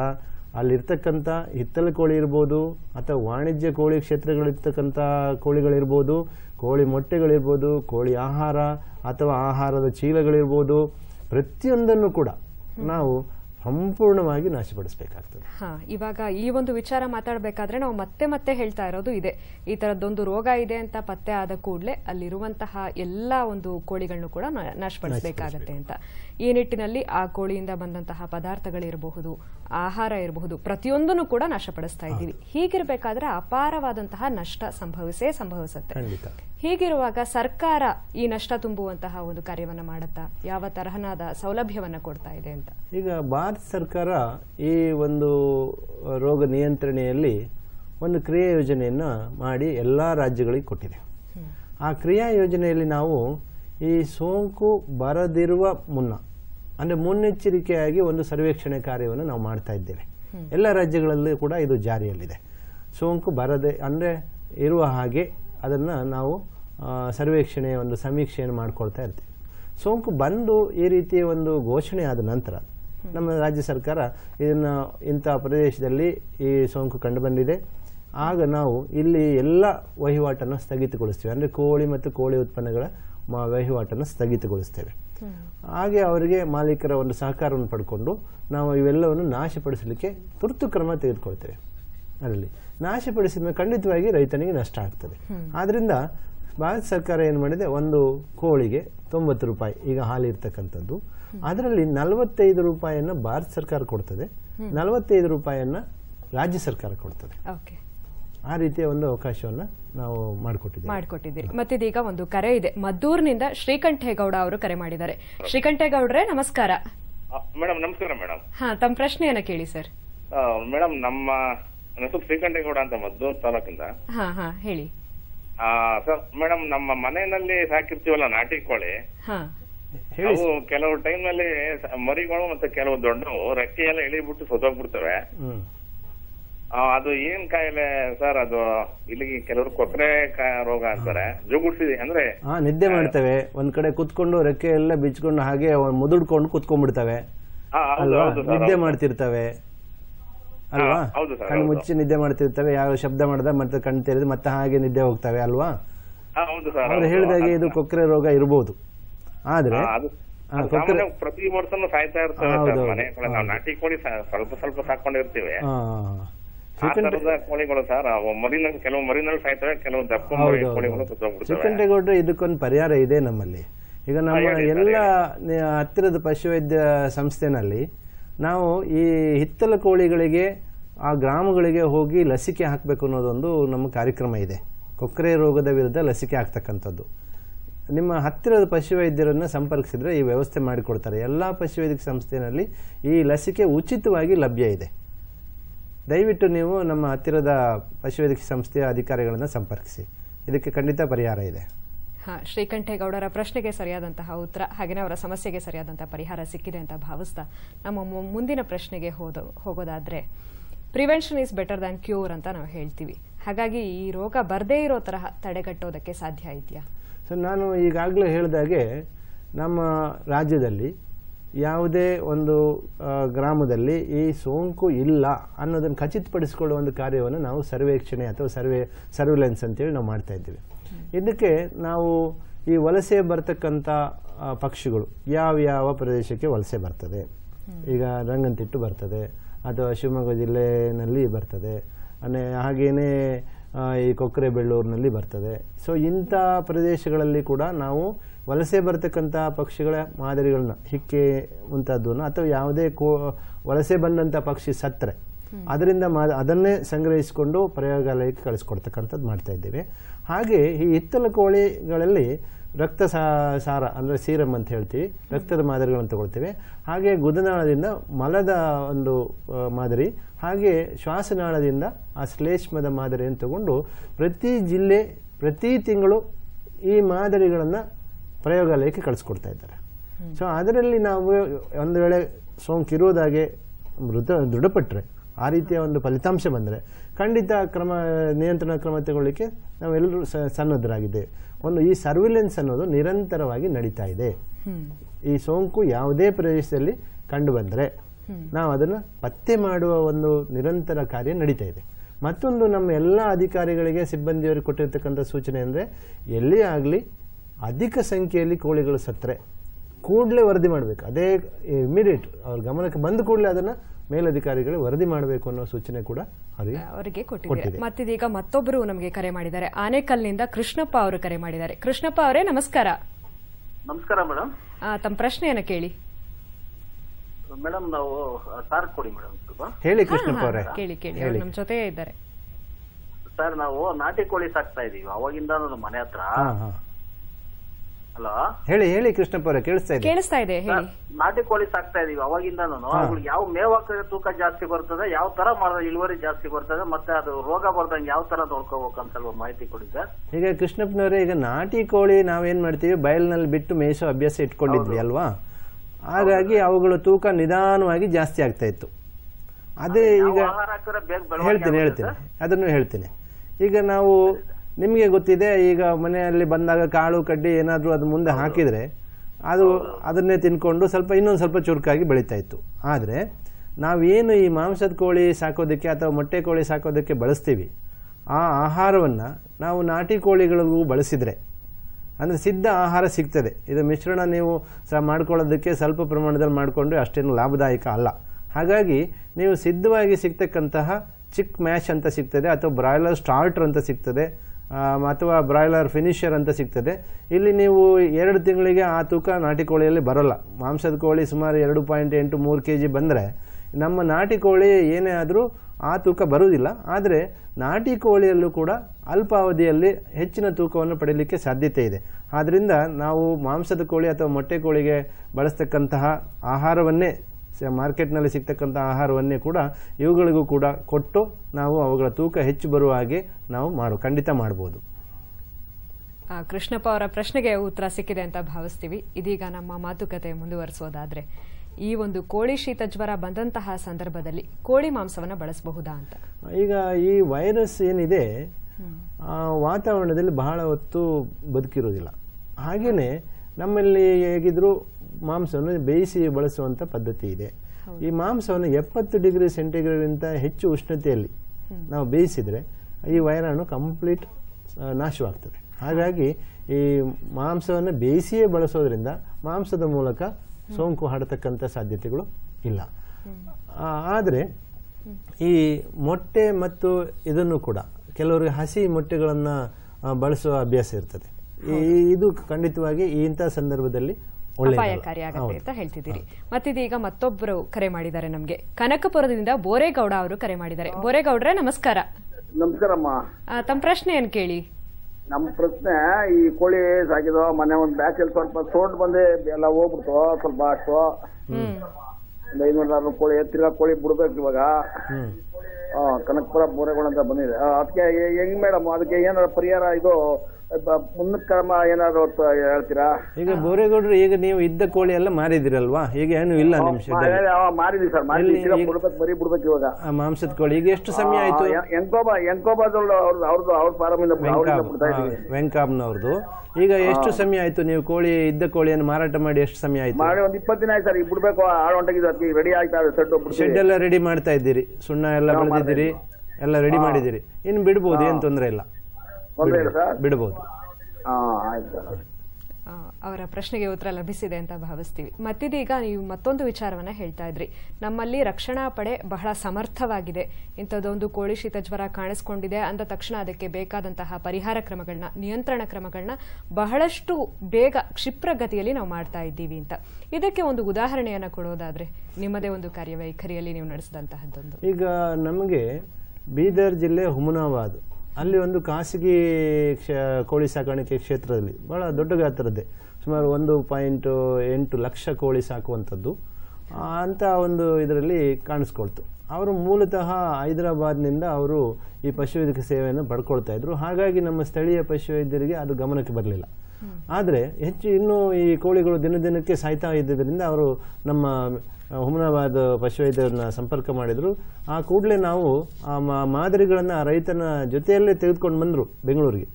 ಅಲ್ಲಿರ್ತಕ್ಕಂಥ ಹಿತ್ತಲ ಕೋಳಿ ಇರ್ಬೋದು ಅಥವಾ ವಾಣಿಜ್ಯ ಕೋಳಿ ಕ್ಷೇತ್ರಗಳಿರ್ತಕ್ಕಂಥ ಕೋಳಿಗಳಿರ್ಬೋದು ಕೋಳಿ ಮೊಟ್ಟೆಗಳಿರ್ಬೋದು ಕೋಳಿ ಆಹಾರ ಅಥವಾ ಆಹಾರದ ಚೀಲಗಳಿರ್ಬೋದು ಪ್ರತಿಯೊಂದನ್ನು ಕೂಡ ನಾವು ಸಂಪೂರ್ಣವಾಗಿ ನಾಶಪಡಿಸಬೇಕಾಗ್ತದೆ ಇವಾಗ ಈ ಒಂದು ವಿಚಾರ ಮಾತಾಡಬೇಕಾದ್ರೆ ನಾವು ಮತ್ತೆ ಮತ್ತೆ ಹೇಳ್ತಾ ಇರೋದು ಇದೆ ಈ ತರದೊಂದು ರೋಗ ಇದೆ ಅಂತ ಪತ್ತೆ ಆದ ಕೂಡಲೇ ಅಲ್ಲಿರುವಂತಹ ಎಲ್ಲ ಒಂದು ಕೋಳಿಗಳನ್ನು ಕೂಡ ನಾಶಪಡಿಸಬೇಕಾಗತ್ತೆ ಅಂತ ಈ ನಿಟ್ಟಿನಲ್ಲಿ ಆ ಕೋಳಿಯಿಂದ ಬಂದಂತಹ ಪದಾರ್ಥಗಳಿರಬಹುದು ಆಹಾರ ಇರಬಹುದು ಪ್ರತಿಯೊಂದನ್ನು ಕೂಡ ನಾಶಪಡಿಸ್ತಾ ಇದ್ದೀವಿ ಹೀಗಿರಬೇಕಾದ್ರೆ ಅಪಾರವಾದಂತಹ ನಷ್ಟ ಸಂಭವಿಸೇ ಸಂಭವಿಸುತ್ತೆ ಹೀಗಿರುವಾಗ ಸರ್ಕಾರ ಈ ನಷ್ಟ ತುಂಬುವಂತಹ ಒಂದು ಕಾರ್ಯವನ್ನು ಮಾಡುತ್ತಾ ಯಾವ ತರಹನಾದ ಸೌಲಭ್ಯವನ್ನ ಕೊಡ್ತಾ ಇದೆ ಅಂತ ಈಗ ಭಾರತ ಸರ್ಕಾರ ಈ ಒಂದು ರೋಗ ನಿಯಂತ್ರಣೆಯಲ್ಲಿ ಒಂದು ಕ್ರಿಯಾ ಯೋಜನೆಯನ್ನು ಮಾಡಿ ಎಲ್ಲ ರಾಜ್ಯಗಳಿಗೆ ಕೊಟ್ಟಿದೆ ಆ ಕ್ರಿಯಾ ಯೋಜನೆಯಲ್ಲಿ ನಾವು ಈ ಸೋಂಕು ಬರದಿರುವ ಮುನ್ನ ಅಂದರೆ ಮುನ್ನೆಚ್ಚರಿಕೆಯಾಗಿ ಒಂದು ಸರ್ವೇಕ್ಷಣೆ ಕಾರ್ಯವನ್ನು ನಾವು ಮಾಡ್ತಾ ಇದ್ದೇವೆ ಎಲ್ಲ ರಾಜ್ಯಗಳಲ್ಲೂ ಕೂಡ ಇದು ಜಾರಿಯಲ್ಲಿದೆ ಸೋಂಕು ಬರದೆ ಅಂದರೆ ಇರುವ ಹಾಗೆ ಅದನ್ನು ನಾವು ಸರ್ವೇಕ್ಷಣೆಯ ಒಂದು ಸಮೀಕ್ಷೆಯನ್ನು ಮಾಡ್ಕೊಳ್ತಾ ಇರ್ತೀವಿ ಸೋಂಕು ಬಂದು ಈ ರೀತಿಯ ಒಂದು ಘೋಷಣೆ ಆದ ನಂತರ ನಮ್ಮ ರಾಜ್ಯ ಸರ್ಕಾರ ಇದನ್ನು ಇಂಥ ಪ್ರದೇಶದಲ್ಲಿ ಈ ಸೋಂಕು ಕಂಡುಬಂದಿದೆ ಆಗ ನಾವು ಇಲ್ಲಿ ಎಲ್ಲ ವಹಿವಾಟನ್ನು ಸ್ಥಗಿತಗೊಳಿಸ್ತೇವೆ ಅಂದರೆ ಕೋಳಿ ಮತ್ತು ಕೋಳಿ ಉತ್ಪನ್ನಗಳ ವಹಿವಾಟನ್ನು ಸ್ಥಗಿತಗೊಳಿಸ್ತೇವೆ ಹಾಗೆ ಅವರಿಗೆ ಮಾಲೀಕರ ಒಂದು ಸಹಕಾರವನ್ನು ಪಡ್ಕೊಂಡು ನಾವು ಇವೆಲ್ಲವನ್ನು ನಾಶಪಡಿಸಲಿಕ್ಕೆ ತುರ್ತು ಕ್ರಮ ತೆಗೆದುಕೊಳ್ತೇವೆ ಅದರಲ್ಲಿ ನಾಶಪಡಿಸಿದ ಮೇಲೆ ಖಂಡಿತವಾಗಿ ರೈತನಿಗೆ ನಷ್ಟ ಆಗ್ತದೆ ಆದ್ದರಿಂದ ಭಾರತ ಸರ್ಕಾರ ಏನು ಮಾಡಿದೆ ಒಂದು ಕೋಳಿಗೆ ತೊಂಬತ್ತು ರೂಪಾಯಿ ಈಗ ಹಾಲಿರ್ತಕ್ಕಂಥದ್ದು ಅದರಲ್ಲಿ ನಲವತ್ತೈದು ರೂಪಾಯಿಯನ್ನ ಭಾರತ ಸರ್ಕಾರ ಕೊಡ್ತದೆ ನಲವತ್ತೈದು ರೂಪಾಯಿಯನ್ನ ರಾಜ್ಯ ಸರ್ಕಾರ ಕೊಡ್ತದೆ ಆ ರೀತಿಯ ಒಂದು ಅವಕಾಶವನ್ನ ನಾವು ಮಾಡಿಕೊಟ್ಟಿದ್ದೀವಿ ಮಾಡಿಕೊಟ್ಟಿದ್ದೀರಿ ಮತ್ತಿದೀಗ ಒಂದು ಕರೆ ಇದೆ ಮದ್ದೂರ್ನಿಂದ ಶ್ರೀಕಂಠೇಗೌಡ ಅವರು ಕರೆ ಮಾಡಿದ್ದಾರೆ ಶ್ರೀಕಂಠೇಗೌಡ್ರೆ ನಮಸ್ಕಾರ ಮೇಡಮ್ ನಮಸ್ಕಾರ ಮೇಡಮ್ ಹಾ ತಮ್ಮ ಪ್ರಶ್ನೆಯನ್ನ ಕೇಳಿ ಸರ್ ಮೇಡಮ್ ನಮ್ಮ ಹೆಸರು ಶ್ರೀಕಂಠೇಗೌಡ ಅಂತ ಮದ್ದೂರ್ ತಾಲೂಕಿಂದ ಹಾ ಹಾ ಹೇಳಿ ಸರ್ ಮೇಡಮ್ ನಮ್ಮ ಮನೆಯಲ್ಲಿ ಸಾಕಿರ್ತೀವಲ್ಲ ನಾಟಿ ಕೋಳಿ ಅವು ಕೆಲವು ಟೈಮ್ ನಲ್ಲಿ ಮರಿಗಳು ಮತ್ತೆ ಕೆಲವು ದೊಡ್ಡವು ರೆಕ್ಕೆ ಎಲ್ಲ ಇಳಿಬಿಟ್ಟು ಸೊತೋಗ್ಬಿಡ್ತವೆ ಅದು ಏನ್ ಕಾಯಿಲೆ ಸರ್ ಅದು ಇಲ್ಲಿ ಕೆಲವರು ಕೊಕ್ರೆ ರೋಗ ಅಂತಾರೆ ಜೋಗುಡ್ಸಿದೆ ಅಂದ್ರೆ ನಿದ್ದೆ ಮಾಡ್ತವೆ ಒಂದ್ ಕಡೆ ಕುತ್ಕೊಂಡು ರೆಕ್ಕೆ ಎಲ್ಲ ಬಿಚ್ಕೊಂಡು ಹಾಗೆ ಮುದುಡ್ಕೊಂಡು ಕುತ್ಕೊಂಡ್ಬಿಡ್ತವೆ ನಿದ್ದೆ ಮಾಡ್ತಿರ್ತವೆ ಅಲ್ವಾ ಕಣ್ಣು ಮುಚ್ಚಿ ನಿದ್ದೆ ಮಾಡ್ತಿರ್ತವೆ ಯಾವ ಶಬ್ದ ಮಾಡ್ದ ಮತ್ತೆ ಕಣ್ ತೆರೆದು ಮತ್ತೆ ಹಾಗೆ ನಿದ್ದೆ ಹೋಗ್ತವೆ ಅಲ್ವಾ ಹೇಳಿದಾಗೆ ಇದು ಕೊಕ್ಕರೆ ರೋಗ ಇರಬಹುದು ಆದ್ರೆ ಪ್ರತಿ ವರ್ಷನೂ ಸಾಯ್ತಾ ಇರ್ತಾರೆ ನಾವು ನಾಟಿ ಕೋಳಿ ಸ್ವಲ್ಪ ಸ್ವಲ್ಪ ಸಾಕೊಂಡಿರ್ತೀವಿ ಕೋಳಿಗಳು ಸರ್ ಮರಿನಲ್ ಕೆಲವು ಕೆಲವು ದಪ್ಪ ಇದಕ್ಕೊಂದು ಪರಿಹಾರ ಇದೆ ನಮ್ಮಲ್ಲಿ ಈಗ ನಮ್ಮ ಎಲ್ಲ ಹತ್ತಿರದ ಪಶುವೈದ್ಯ ಸಂಸ್ಥೆನಲ್ಲಿ ನಾವು ಈ ಹಿತ್ತಲ ಕೋಳಿಗಳಿಗೆ ಆ ಗ್ರಾಮಗಳಿಗೆ ಹೋಗಿ ಲಸಿಕೆ ಹಾಕ್ಬೇಕು ಅನ್ನೋದೊಂದು ನಮ್ಮ ಕಾರ್ಯಕ್ರಮ ಇದೆ ಕೊಕ್ಕರೆ ರೋಗದ ವಿರುದ್ಧ ಲಸಿಕೆ ಹಾಕ್ತಕ್ಕಂಥದ್ದು ನಿಮ್ಮ ಹತ್ತಿರದ ಪಶುವೈದ್ಯರನ್ನು ಸಂಪರ್ಕಿಸಿದರೆ ಈ ವ್ಯವಸ್ಥೆ ಮಾಡಿಕೊಡ್ತಾರೆ ಎಲ್ಲ ಪಶುವೈದ್ಯಕ ಸಂಸ್ಥೆಯಲ್ಲಿ ಈ ಲಸಿಕೆ ಉಚಿತವಾಗಿ ಲಭ್ಯ ಇದೆ ದಯವಿಟ್ಟು ನೀವು ನಮ್ಮ ಹತ್ತಿರದ ಪಶುವೈದ್ಯಕ ಸಂಸ್ಥೆಯ ಅಧಿಕಾರಿಗಳನ್ನು ಸಂಪರ್ಕಿಸಿ ಇದಕ್ಕೆ ಖಂಡಿತ ಪರಿಹಾರ ಇದೆ ಹಾಂ ಶ್ರೀಕಂಠೇಗೌಡರ ಪ್ರಶ್ನೆಗೆ ಸರಿಯಾದಂತಹ ಉತ್ತರ ಹಾಗೆಯೇ ಅವರ ಸಮಸ್ಯೆಗೆ ಸರಿಯಾದಂತಹ ಪರಿಹಾರ ಸಿಕ್ಕಿದೆ ಅಂತ ಭಾವಿಸ್ತಾ ನಮ್ಮ ಮುಂದಿನ ಪ್ರಶ್ನೆಗೆ ಹೋದ ಹೋಗೋದಾದರೆ prevention is better than cure ಅಂತ ನಾವು ಹೇಳ್ತೀವಿ ಹಾಗಾಗಿ ಈ ರೋಗ ಬರದೇ ಇರೋ ತರಹ ತಡೆಗಟ್ಟೋದಕ್ಕೆ ಸಾಧ್ಯ ಇದೆಯಾ ಸೊ ನಾನು ಈಗಾಗಲೇ ಹೇಳಿದಾಗೆ ನಮ್ಮ ರಾಜ್ಯದಲ್ಲಿ ಯಾವುದೇ ಒಂದು ಗ್ರಾಮದಲ್ಲಿ ಈ ಸೋಂಕು ಇಲ್ಲ ಅನ್ನೋದನ್ನು ಖಚಿತಪಡಿಸಿಕೊಳ್ಳುವ ಒಂದು ಕಾರ್ಯವನ್ನು ನಾವು ಸರ್ವೇಕ್ಷಣೆ ಅಥವಾ ಸರ್ವೆ ಸರ್ವೆಲೆನ್ಸ್ ಅಂತೇಳಿ ನಾವು ಮಾಡ್ತಾ ಇದ್ದೀವಿ ಇದಕ್ಕೆ ನಾವು ಈ ವಲಸೆ ಬರ್ತಕ್ಕಂಥ ಪಕ್ಷಿಗಳು ಯಾವ ಯಾವ ಪ್ರದೇಶಕ್ಕೆ ವಲಸೆ ಬರ್ತದೆ ಈಗ ರಂಗನತಿಟ್ಟು ಬರ್ತದೆ ಅಥವಾ ಶಿವಮೊಗ್ಗ ಜಿಲ್ಲೆಯಲ್ಲಿ ಬರ್ತದೆ ಹಾಗೇನೇ ಈ ಕೊಕ್ಕರೆ ಬೆಳ್ಳೂರಿನಲ್ಲಿ ಬರ್ತದೆ ಸೊ ಇಂಥ ಪ್ರದೇಶಗಳಲ್ಲಿ ಕೂಡ ನಾವು ವಲಸೆ ಬರ್ತಕ್ಕಂಥ ಪಕ್ಷಿಗಳ ಮಾದರಿಗಳನ್ನ ಹಿಕ್ಕೆ ಮುಂತಾದ್ದನ್ನು ಅಥವಾ ಯಾವುದೇ ಕೋ ವಲಸೆ ಬಂದಂಥ ಪಕ್ಷಿ ಸತ್ತರೆ ಅದರಿಂದ ಮಾ ಅದನ್ನೇ ಸಂಗ್ರಹಿಸಿಕೊಂಡು ಪ್ರಯೋಗಾಲಯಕ್ಕೆ ಕಳಿಸ್ಕೊಡ್ತಕ್ಕಂಥದ್ದು ಮಾಡ್ತಾ ಇದ್ದೀವಿ ಹಾಗೆ ಈ ಹಿತ್ತಲ ಕೋಳಿಗಳಲ್ಲಿ ರಕ್ತ ಸಾರ ಅಂದರೆ ಸೀರಮ್ ಅಂತ ಹೇಳ್ತೀವಿ ರಕ್ತದ ಮಾದರಿಗಳನ್ನು ತಗೊಳ್ತೇವೆ ಹಾಗೆ ಗುದನಾಳದಿಂದ ಮಲದ ಒಂದು ಮಾದರಿ ಹಾಗೆ ಶ್ವಾಸನಾಳದಿಂದ ಆ ಶ್ಲೇಷ್ಮದ ಮಾದರಿಯನ್ನು ತಗೊಂಡು ಪ್ರತಿ ಜಿಲ್ಲೆ ಪ್ರತಿ ತಿಂಗಳು ಈ ಮಾದರಿಗಳನ್ನು ಪ್ರಯೋಗಾಲಯಕ್ಕೆ ಕಳಿಸ್ಕೊಡ್ತಾ ಇದ್ದಾರೆ ಸೊ ಅದರಲ್ಲಿ ನಾವು ಒಂದು ವೇಳೆ ಸೋಂಕಿರುವುದಾಗೆ ಮೃತ ದೃಢಪಟ್ಟರೆ ಆ ರೀತಿಯ ಒಂದು ಫಲಿತಾಂಶ ಬಂದರೆ ಖಂಡಿತ ಕ್ರಮ ನಿಯಂತ್ರಣ ಕ್ರಮ ತಗೊಳ್ಳಿಕ್ಕೆ ನಾವೆಲ್ಲರೂ ಸನ್ನದ್ಧರಾಗಿದ್ದೇವೆ ಒಂದು ಈ ಸರ್ವಿಲೆನ್ಸ್ ಅನ್ನೋದು ನಿರಂತರವಾಗಿ ನಡೀತಾ ಇದೆ ಈ ಸೋಂಕು ಯಾವುದೇ ಪ್ರದೇಶದಲ್ಲಿ ಕಂಡು ಬಂದರೆ ನಾವು ಅದನ್ನು ಪತ್ತೆ ಮಾಡುವ ಒಂದು ನಿರಂತರ ಕಾರ್ಯ ನಡೀತಾ ಇದೆ ಮತ್ತೊಂದು ನಮ್ಮ ಎಲ್ಲ ಅಧಿಕಾರಿಗಳಿಗೆ ಸಿಬ್ಬಂದಿಯವರಿಗೆ ಕೊಟ್ಟಿರ್ತಕ್ಕಂಥ ಸೂಚನೆ ಅಂದರೆ ಎಲ್ಲಿ ಆಗಲಿ ಅಧಿಕ ಸಂಖ್ಯೆಯಲ್ಲಿ ಕೋಳಿಗಳು ಸತ್ತರೆ ಕೂಡಲೇ ವರದಿ ಮಾಡಬೇಕು ಅದೇ ಇಮಿಡಿಯೇಟ್ ಅವ್ರ ಗಮನಕ್ಕೆ ಬಂದ ಕೂಡಲೇ ಅದನ್ನ ಮೇಲಧಿಕಾರಿಗಳು ವರದಿ ಮಾಡಬೇಕು ಅನ್ನೋ ಸೂಚನೆ ಕೂಡ ಅವರಿಗೆ ಕೊಟ್ಟಿದ್ದಾರೆ ಮತ್ತಿದೀಗ ಮತ್ತೊಬ್ಬರು ನಮಗೆ ಕರೆ ಮಾಡಿದ್ದಾರೆ ಆನೇಕಲ್ನಿಂದ ಕೃಷ್ಣಪ್ಪ ಅವರು ಕರೆ ಮಾಡಿದ್ದಾರೆ ಕೃಷ್ಣಪ್ಪ ಅವರೇ ನಮಸ್ಕಾರ ನಮಸ್ಕಾರ ಮೇಡಮ್ ತಮ್ಮ ಪ್ರಶ್ನೆಯನ್ನ ಕೇಳಿ ಮೇಡಮ್ ನಾವು ಸಾರ್ ಕೊಡಿ ಮೇಡಮ್ ಹೇಳಿ ಕೃಷ್ಣಪ್ಪ ಅವರೇ ಕೇಳಿ ಕೇಳಿ ನಮ್ಮ ಜೊತೆ ಇದ್ದಾರೆ ಸರ್ ನಾವು ನಾಟಿ ಕೋಳಿ ಸಾಕ್ತಾ ಇದೀವಿ ಅವಾಗಿಂದ ಮನೆ ಹತ್ರ ಹಲೋ ಹೇಳಿ ಹೇಳಿ ಕೃಷ್ಣಪ್ಪರ ಕೇಳಿಸ್ತಾ ಇದೆ ಕೇಳಿಸ್ತಾ ಇದೆ ನಾಟಿ ಕೋಳಿ ಸಾಕ್ತಾ ಇದೀವಿ ಅವಾಗಿಂದ ಅವುಗಳಿಗೆ ಯಾವ ಮೇವ್ ತೂಕ ಜಾಸ್ತಿ ಬರ್ತದೆ ಯಾವ ತರ ಮಾಡಿದ್ರೆ ಇಳುವರಿ ಜಾಸ್ತಿ ಬರ್ತದೆ ಮತ್ತೆ ಅದು ರೋಗ ಬರ್ದಂಗೆ ಯಾವ ತರ ನೋಡ್ಕೋಬೇಕು ಅಂತ ಮಾಹಿತಿ ಕೊಡಿ ಸರ್ ಈಗ ಕೃಷ್ಣಪ್ಪನವರೇ ಈಗ ನಾಟಿ ಕೋಳಿ ನಾವೇನ್ ಮಾಡ್ತೀವಿ ಬಯಲಿನಲ್ಲಿ ಬಿಟ್ಟು ಮೇಯಿಸೋ ಅಭ್ಯಾಸ ಇಟ್ಕೊಂಡಿದ್ವಿ ಅಲ್ವಾ ಹಾಗಾಗಿ ಅವುಗಳ ತೂಕ ನಿಧಾನವಾಗಿ ಜಾಸ್ತಿ ಆಗ್ತಾ ಇತ್ತು ಅದೇ ಈಗ ಹೇಳ್ತೀನಿ ಹೇಳ್ತೀನಿ ಅದನ್ನು ಹೇಳ್ತೀನಿ ಈಗ ನಾವು ನಿಮಗೆ ಗೊತ್ತಿದೆ ಈಗ ಮನೆಯಲ್ಲಿ ಬಂದಾಗ ಕಾಳು ಕಡ್ಡಿ ಏನಾದರೂ ಅದು ಮುಂದೆ ಹಾಕಿದರೆ ಅದು ಅದನ್ನೇ ತಿನ್ಕೊಂಡು ಸ್ವಲ್ಪ ಇನ್ನೊಂದು ಸ್ವಲ್ಪ ಚುರುಕಾಗಿ ಬೆಳೀತಾ ಇತ್ತು ಆದರೆ ನಾವೇನು ಈ ಮಾಂಸದ ಕೋಳಿ ಸಾಕೋದಕ್ಕೆ ಅಥವಾ ಮೊಟ್ಟೆ ಕೋಳಿ ಸಾಕೋದಕ್ಕೆ ಬಳಸ್ತೀವಿ ಆ ಆಹಾರವನ್ನು ನಾವು ನಾಟಿ ಕೋಳಿಗಳಿಗೂ ಬಳಸಿದರೆ ಅಂದರೆ ಸಿದ್ಧ ಆಹಾರ ಸಿಗ್ತದೆ ಇದು ಮಿಶ್ರಣ ನೀವು ಸಹ ಮಾಡ್ಕೊಳ್ಳೋದಕ್ಕೆ ಸ್ವಲ್ಪ ಪ್ರಮಾಣದಲ್ಲಿ ಮಾಡಿಕೊಂಡು ಅಷ್ಟೇನು ಲಾಭದಾಯಕ ಅಲ್ಲ ಹಾಗಾಗಿ ನೀವು ಸಿದ್ಧವಾಗಿ ಸಿಗ್ತಕ್ಕಂತಹ ಚಿಕ್ ಮ್ಯಾಶ್ ಅಂತ ಸಿಗ್ತದೆ ಅಥವಾ ಬ್ರಾಯ್ಲರ್ ಸ್ಟಾರ್ಟರ್ ಅಂತ ಸಿಗ್ತದೆ ಅಥವಾ ಬ್ರಾಯ್ಲರ್ ಫಿನಿಷರ್ ಅಂತ ಸಿಗ್ತದೆ ಇಲ್ಲಿ ನೀವು ಎರಡು ತಿಂಗಳಿಗೆ ಆ ತೂಕ ನಾಟಿ ಕೋಳಿಯಲ್ಲಿ ಬರೋಲ್ಲ ಮಾಂಸದ ಕೋಳಿ ಸುಮಾರು ಎರಡು ಪಾಯಿಂಟ್ ಎಂಟು ಮೂರು ಕೆ ಜಿ ಬಂದರೆ ನಮ್ಮ ನಾಟಿ ಕೋಳಿ ಏನೇ ಆದರೂ ಆ ತೂಕ ಬರುವುದಿಲ್ಲ ಆದರೆ ನಾಟಿ ಕೋಳಿಯಲ್ಲೂ ಕೂಡ ಅಲ್ಪಾವಧಿಯಲ್ಲಿ ಹೆಚ್ಚಿನ ತೂಕವನ್ನು ಪಡೆಯಲಿಕ್ಕೆ ಸಾಧ್ಯತೆ ಇದೆ ಆದ್ದರಿಂದ ನಾವು ಮಾಂಸದ ಕೋಳಿ ಅಥವಾ ಮೊಟ್ಟೆ ಕೋಳಿಗೆ ಬಳಸ್ತಕ್ಕಂತಹ ಆಹಾರವನ್ನೇ ಮಾರ್ಕೆಟ್ನಲ್ಲಿ ಸಿಗ್ತಕ್ಕಂಥ ಆಹಾರವನ್ನೇ ಕೂಡ ಇವುಗಳಿಗೂ ಕೂಡ ಕೊಟ್ಟು ನಾವು ಅವುಗಳ ತೂಕ ಹೆಚ್ಚು ಬರುವ ಹಾಗೆ ನಾವು ಮಾಡು ಖಂಡಿತ ಮಾಡ್ಬೋದು ಕೃಷ್ಣಪ್ಪ ಅವರ ಪ್ರಶ್ನೆಗೆ ಉತ್ತರ ಸಿಕ್ಕಿದೆ ಅಂತ ಭಾವಿಸ್ತೀವಿ ಇದೀಗ ನಮ್ಮ ಮಾತುಕತೆ ಮುಂದುವರಿಸೋದಾದ್ರೆ ಈ ಒಂದು ಕೋಳಿ ಶೀತ ಜ್ವರ ಬಂದಂತಹ ಸಂದರ್ಭದಲ್ಲಿ ಕೋಳಿ ಮಾಂಸವನ್ನು ಬಳಸಬಹುದಾ ಅಂತ ಈಗ ಈ ವೈರಸ್ ಏನಿದೆ ವಾತಾವರಣದಲ್ಲಿ ಬಹಳ ಹೊತ್ತು ಬದುಕಿರೋದಿಲ್ಲ ಹಾಗೆಯೇ ನಮ್ಮಲ್ಲಿ ಹೇಗಿದ್ರು ಮಾಂಸವನ್ನು ಬೇಯಿಸಿ ಬಳಸುವಂಥ ಪದ್ಧತಿ ಇದೆ ಈ ಮಾಂಸವನ್ನು ಎಪ್ಪತ್ತು ಡಿಗ್ರಿ ಸೆಂಟಿಗ್ರೇಡ್ಗಿಂತ ಹೆಚ್ಚು ಉಷ್ಣತೆಯಲ್ಲಿ ನಾವು ಬೇಯಿಸಿದರೆ ಈ ವೈರಾಣು ಕಂಪ್ಲೀಟ್ ನಾಶವಾಗ್ತದೆ ಹಾಗಾಗಿ ಈ ಮಾಂಸವನ್ನು ಬೇಯಿಸಿಯೇ ಬಳಸೋದ್ರಿಂದ ಮಾಂಸದ ಮೂಲಕ ಸೋಂಕು ಹಾಡತಕ್ಕಂಥ ಸಾಧ್ಯತೆಗಳು ಇಲ್ಲ ಆದರೆ ಈ ಮೊಟ್ಟೆ ಮತ್ತು ಇದನ್ನು ಕೂಡ ಕೆಲವರಿಗೆ ಹಸಿ ಮೊಟ್ಟೆಗಳನ್ನು ಬಳಸುವ ಅಭ್ಯಾಸ ಇರ್ತದೆ ಇದು ಖಂಡಿತವಾಗಿ ಇಂಥ ಸಂದರ್ಭದಲ್ಲಿ ಅಪಾಯಕಾರಿಯಾಗುತ್ತೆ ಅಂತ ಹೇಳ್ತಿದ್ದೀರಿ ಮತ್ತಿದೀಗ ಮತ್ತೊಬ್ಬರು ಕರೆ ಮಾಡಿದ್ದಾರೆ ನಮ್ಗೆ ಕನಕಪುರದಿಂದ ಬೋರೇಗೌಡ ಅವರು ಕರೆ ಮಾಡಿದ್ದಾರೆ ಬೋರೇಗೌಡ್ರೆ ನಮಸ್ಕಾರ ನಮಸ್ಕಾರಮ್ಮ ತಮ್ಮ ಪ್ರಶ್ನೆ ಏನ್ ಕೇಳಿ ನಮ್ ಪ್ರಶ್ನೆ ಈ ಕೋಳಿ ಸಾಕಿದ್ವು ಮನೆ ಒಂದು ಬ್ಯಾಚಲ್ಲಿ ಸ್ವಲ್ಪ ಸೋಟ್ ಬಂದೆ ಎಲ್ಲ ಹೋಗ್ಬಿಡ್ತು ಸ್ವಲ್ಪ ಅಷ್ಟು ಐನೂರ್ ಐನೂರ ಕೋಳಿ ತಿರ್ಗಾ ಕೋಳಿ ಬಿಡ್ಬೇಕು ಇವಾಗ ಕನಕಪುರ ಬೋರೆಗೋಳ ಅಂತ ಬಂದಿದೆ ಅದಕ್ಕೆ ಹೆಂಗ್ ಮೇಡಮ್ ಅದಕ್ಕೆ ಏನಾದ್ರು ಪರಿಹಾರ ಇದು ಮುಂದಿನ ಕ್ರಮ ಏನಾದ್ರು ಹೇಳ್ತೀರಾ ಈಗ ಬೋರೆಗೌಡರು ಈಗ ನೀವು ಇದ್ದ ಕೋಳಿ ಎಲ್ಲ ಮಾರಿದಿರಲ್ವಾ ಈಗ ಏನು ಇಲ್ಲ ಮಾರಿದ್ವಿ ಸರ್ ಮರಿ ಬಿಡ್ಬೇಕು ಇವಾಗ ಮಾಂಸದ ಕೋಳಿ ಈಗ ಎಷ್ಟು ಸಮಯ ಆಯ್ತು ಎಂಕೋಬಾ ಎಂಕೋಬಾದಲ್ಲಿ ಅವ್ರದ್ದು ಅವ್ರದ್ದು ಅವ್ರ ಫಾರಮಿಂದ ವೆಂಕಾಬ್ನವ್ರದ್ದು ಈಗ ಎಷ್ಟು ಸಮಯ ಆಯ್ತು ನೀವು ಕೋಳಿ ಇದ್ದ ಕೋಳಿಯನ್ನು ಮಾರಾಟ ಮಾಡಿ ಎಷ್ಟು ಸಮಯ ಆಯ್ತು ಮಾಡಿ ಒಂದು ಇಪ್ಪತ್ತು ದಿನ ಆಯ್ತು ಸರ್ ಈಗ ಬಿಡ್ಬೇಕು ಆಳು ಹೊಂಟಾಗಿದ್ದು ರೆಡಿ ಆಯ್ತಾ ಇದೆ ಶೆಡ್ ಎಲ್ಲ ರೆಡಿ ಮಾಡ್ತಾ ಇದ್ದೀರಿ ಸುಣ್ಣ ಎಲ್ಲ ಎಲ್ಲ ರೆಡಿ ಮಾಡಿದಿರಿ ಇನ್ನು ಬಿಡ್ಬೋದು ಏನು ತೊಂದರೆ ಇಲ್ಲ ಬಿಡ್ಬೋದು ಅವರ ಪ್ರಶ್ನೆಗೆ ಉತ್ತರ ಲಭಿಸಿದೆ ಅಂತ ಭಾವಿಸ್ತೀವಿ ಮತ್ತಿದೀಗ ನೀವು ಮತ್ತೊಂದು ವಿಚಾರವನ್ನು ಹೇಳ್ತಾ ಇದ್ರಿ ನಮ್ಮಲ್ಲಿ ರಕ್ಷಣಾ ಪಡೆ ಬಹಳ ಸಮರ್ಥವಾಗಿದೆ ಇಂಥದ್ದೊಂದು ಕೋಳಿ ಶೀತ ಜ್ವರ ಕಾಣಿಸ್ಕೊಂಡಿದೆ ಅಂದ ತಕ್ಷಣ ಅದಕ್ಕೆ ಬೇಕಾದಂತಹ ಪರಿಹಾರ ಕ್ರಮಗಳನ್ನ ನಿಯಂತ್ರಣ ಕ್ರಮಗಳನ್ನ ಬಹಳಷ್ಟು ಬೇಗ ಕ್ಷಿಪ್ರಗತಿಯಲ್ಲಿ ನಾವು ಮಾಡ್ತಾ ಇದ್ದೀವಿ ಅಂತ ಇದಕ್ಕೆ ಒಂದು ಉದಾಹರಣೆಯನ್ನು ಕೊಡೋದಾದ್ರೆ ನಿಮ್ಮದೇ ಒಂದು ಕಾರ್ಯವೈಖರಿಯಲ್ಲಿ ನೀವು ನಡೆಸಿದಂತಹದ್ದೊಂದು ಈಗ ನಮಗೆ ಬೀದರ್ ಜಿಲ್ಲೆ ಹುಮನಾಬಾದ್ ಅಲ್ಲಿ ಒಂದು ಖಾಸಗಿ ಕ್ಷ ಕೋಳಿ ಸಾಕಾಣಿಕೆ ಕ್ಷೇತ್ರದಲ್ಲಿ ಭಾಳ ದೊಡ್ಡ ಗಾತ್ರದ್ದೇ ಸುಮಾರು ಒಂದು ಪಾಯಿಂಟು ಎಂಟು ಲಕ್ಷ ಕೋಳಿ ಸಾಕುವಂಥದ್ದು ಅಂತ ಒಂದು ಇದರಲ್ಲಿ ಕಾಣಿಸ್ಕೊಳ್ತು ಅವರು ಮೂಲತಃ ಹೈದರಾಬಾದ್ನಿಂದ ಅವರು ಈ ಪಶುವೈದ್ಯಕ ಸೇವೆಯನ್ನು ಪಡ್ಕೊಳ್ತಾ ಇದ್ರು ಹಾಗಾಗಿ ನಮ್ಮ ಸ್ಥಳೀಯ ಪಶುವೈದ್ಯರಿಗೆ ಅದು ಗಮನಕ್ಕೆ ಬರಲಿಲ್ಲ ಆದರೆ ಹೆಚ್ಚು ಇನ್ನೂ ಈ ಕೋಳಿಗಳು ದಿನ ದಿನಕ್ಕೆ ಸಾಯ್ತಾ ಇದ್ದರಿಂದ ಅವರು ನಮ್ಮ ಹುಮನಾಬಾದ್ ಪಶುವೈದ್ಯರನ್ನ ಸಂಪರ್ಕ ಮಾಡಿದರು ಆ ಕೂಡಲೇ ನಾವು ಆ ಮಾದರಿಗಳನ್ನು ರೈತನ ಜೊತೆಯಲ್ಲೇ ತೆಗೆದುಕೊಂಡು ಬಂದರು ಬೆಂಗಳೂರಿಗೆ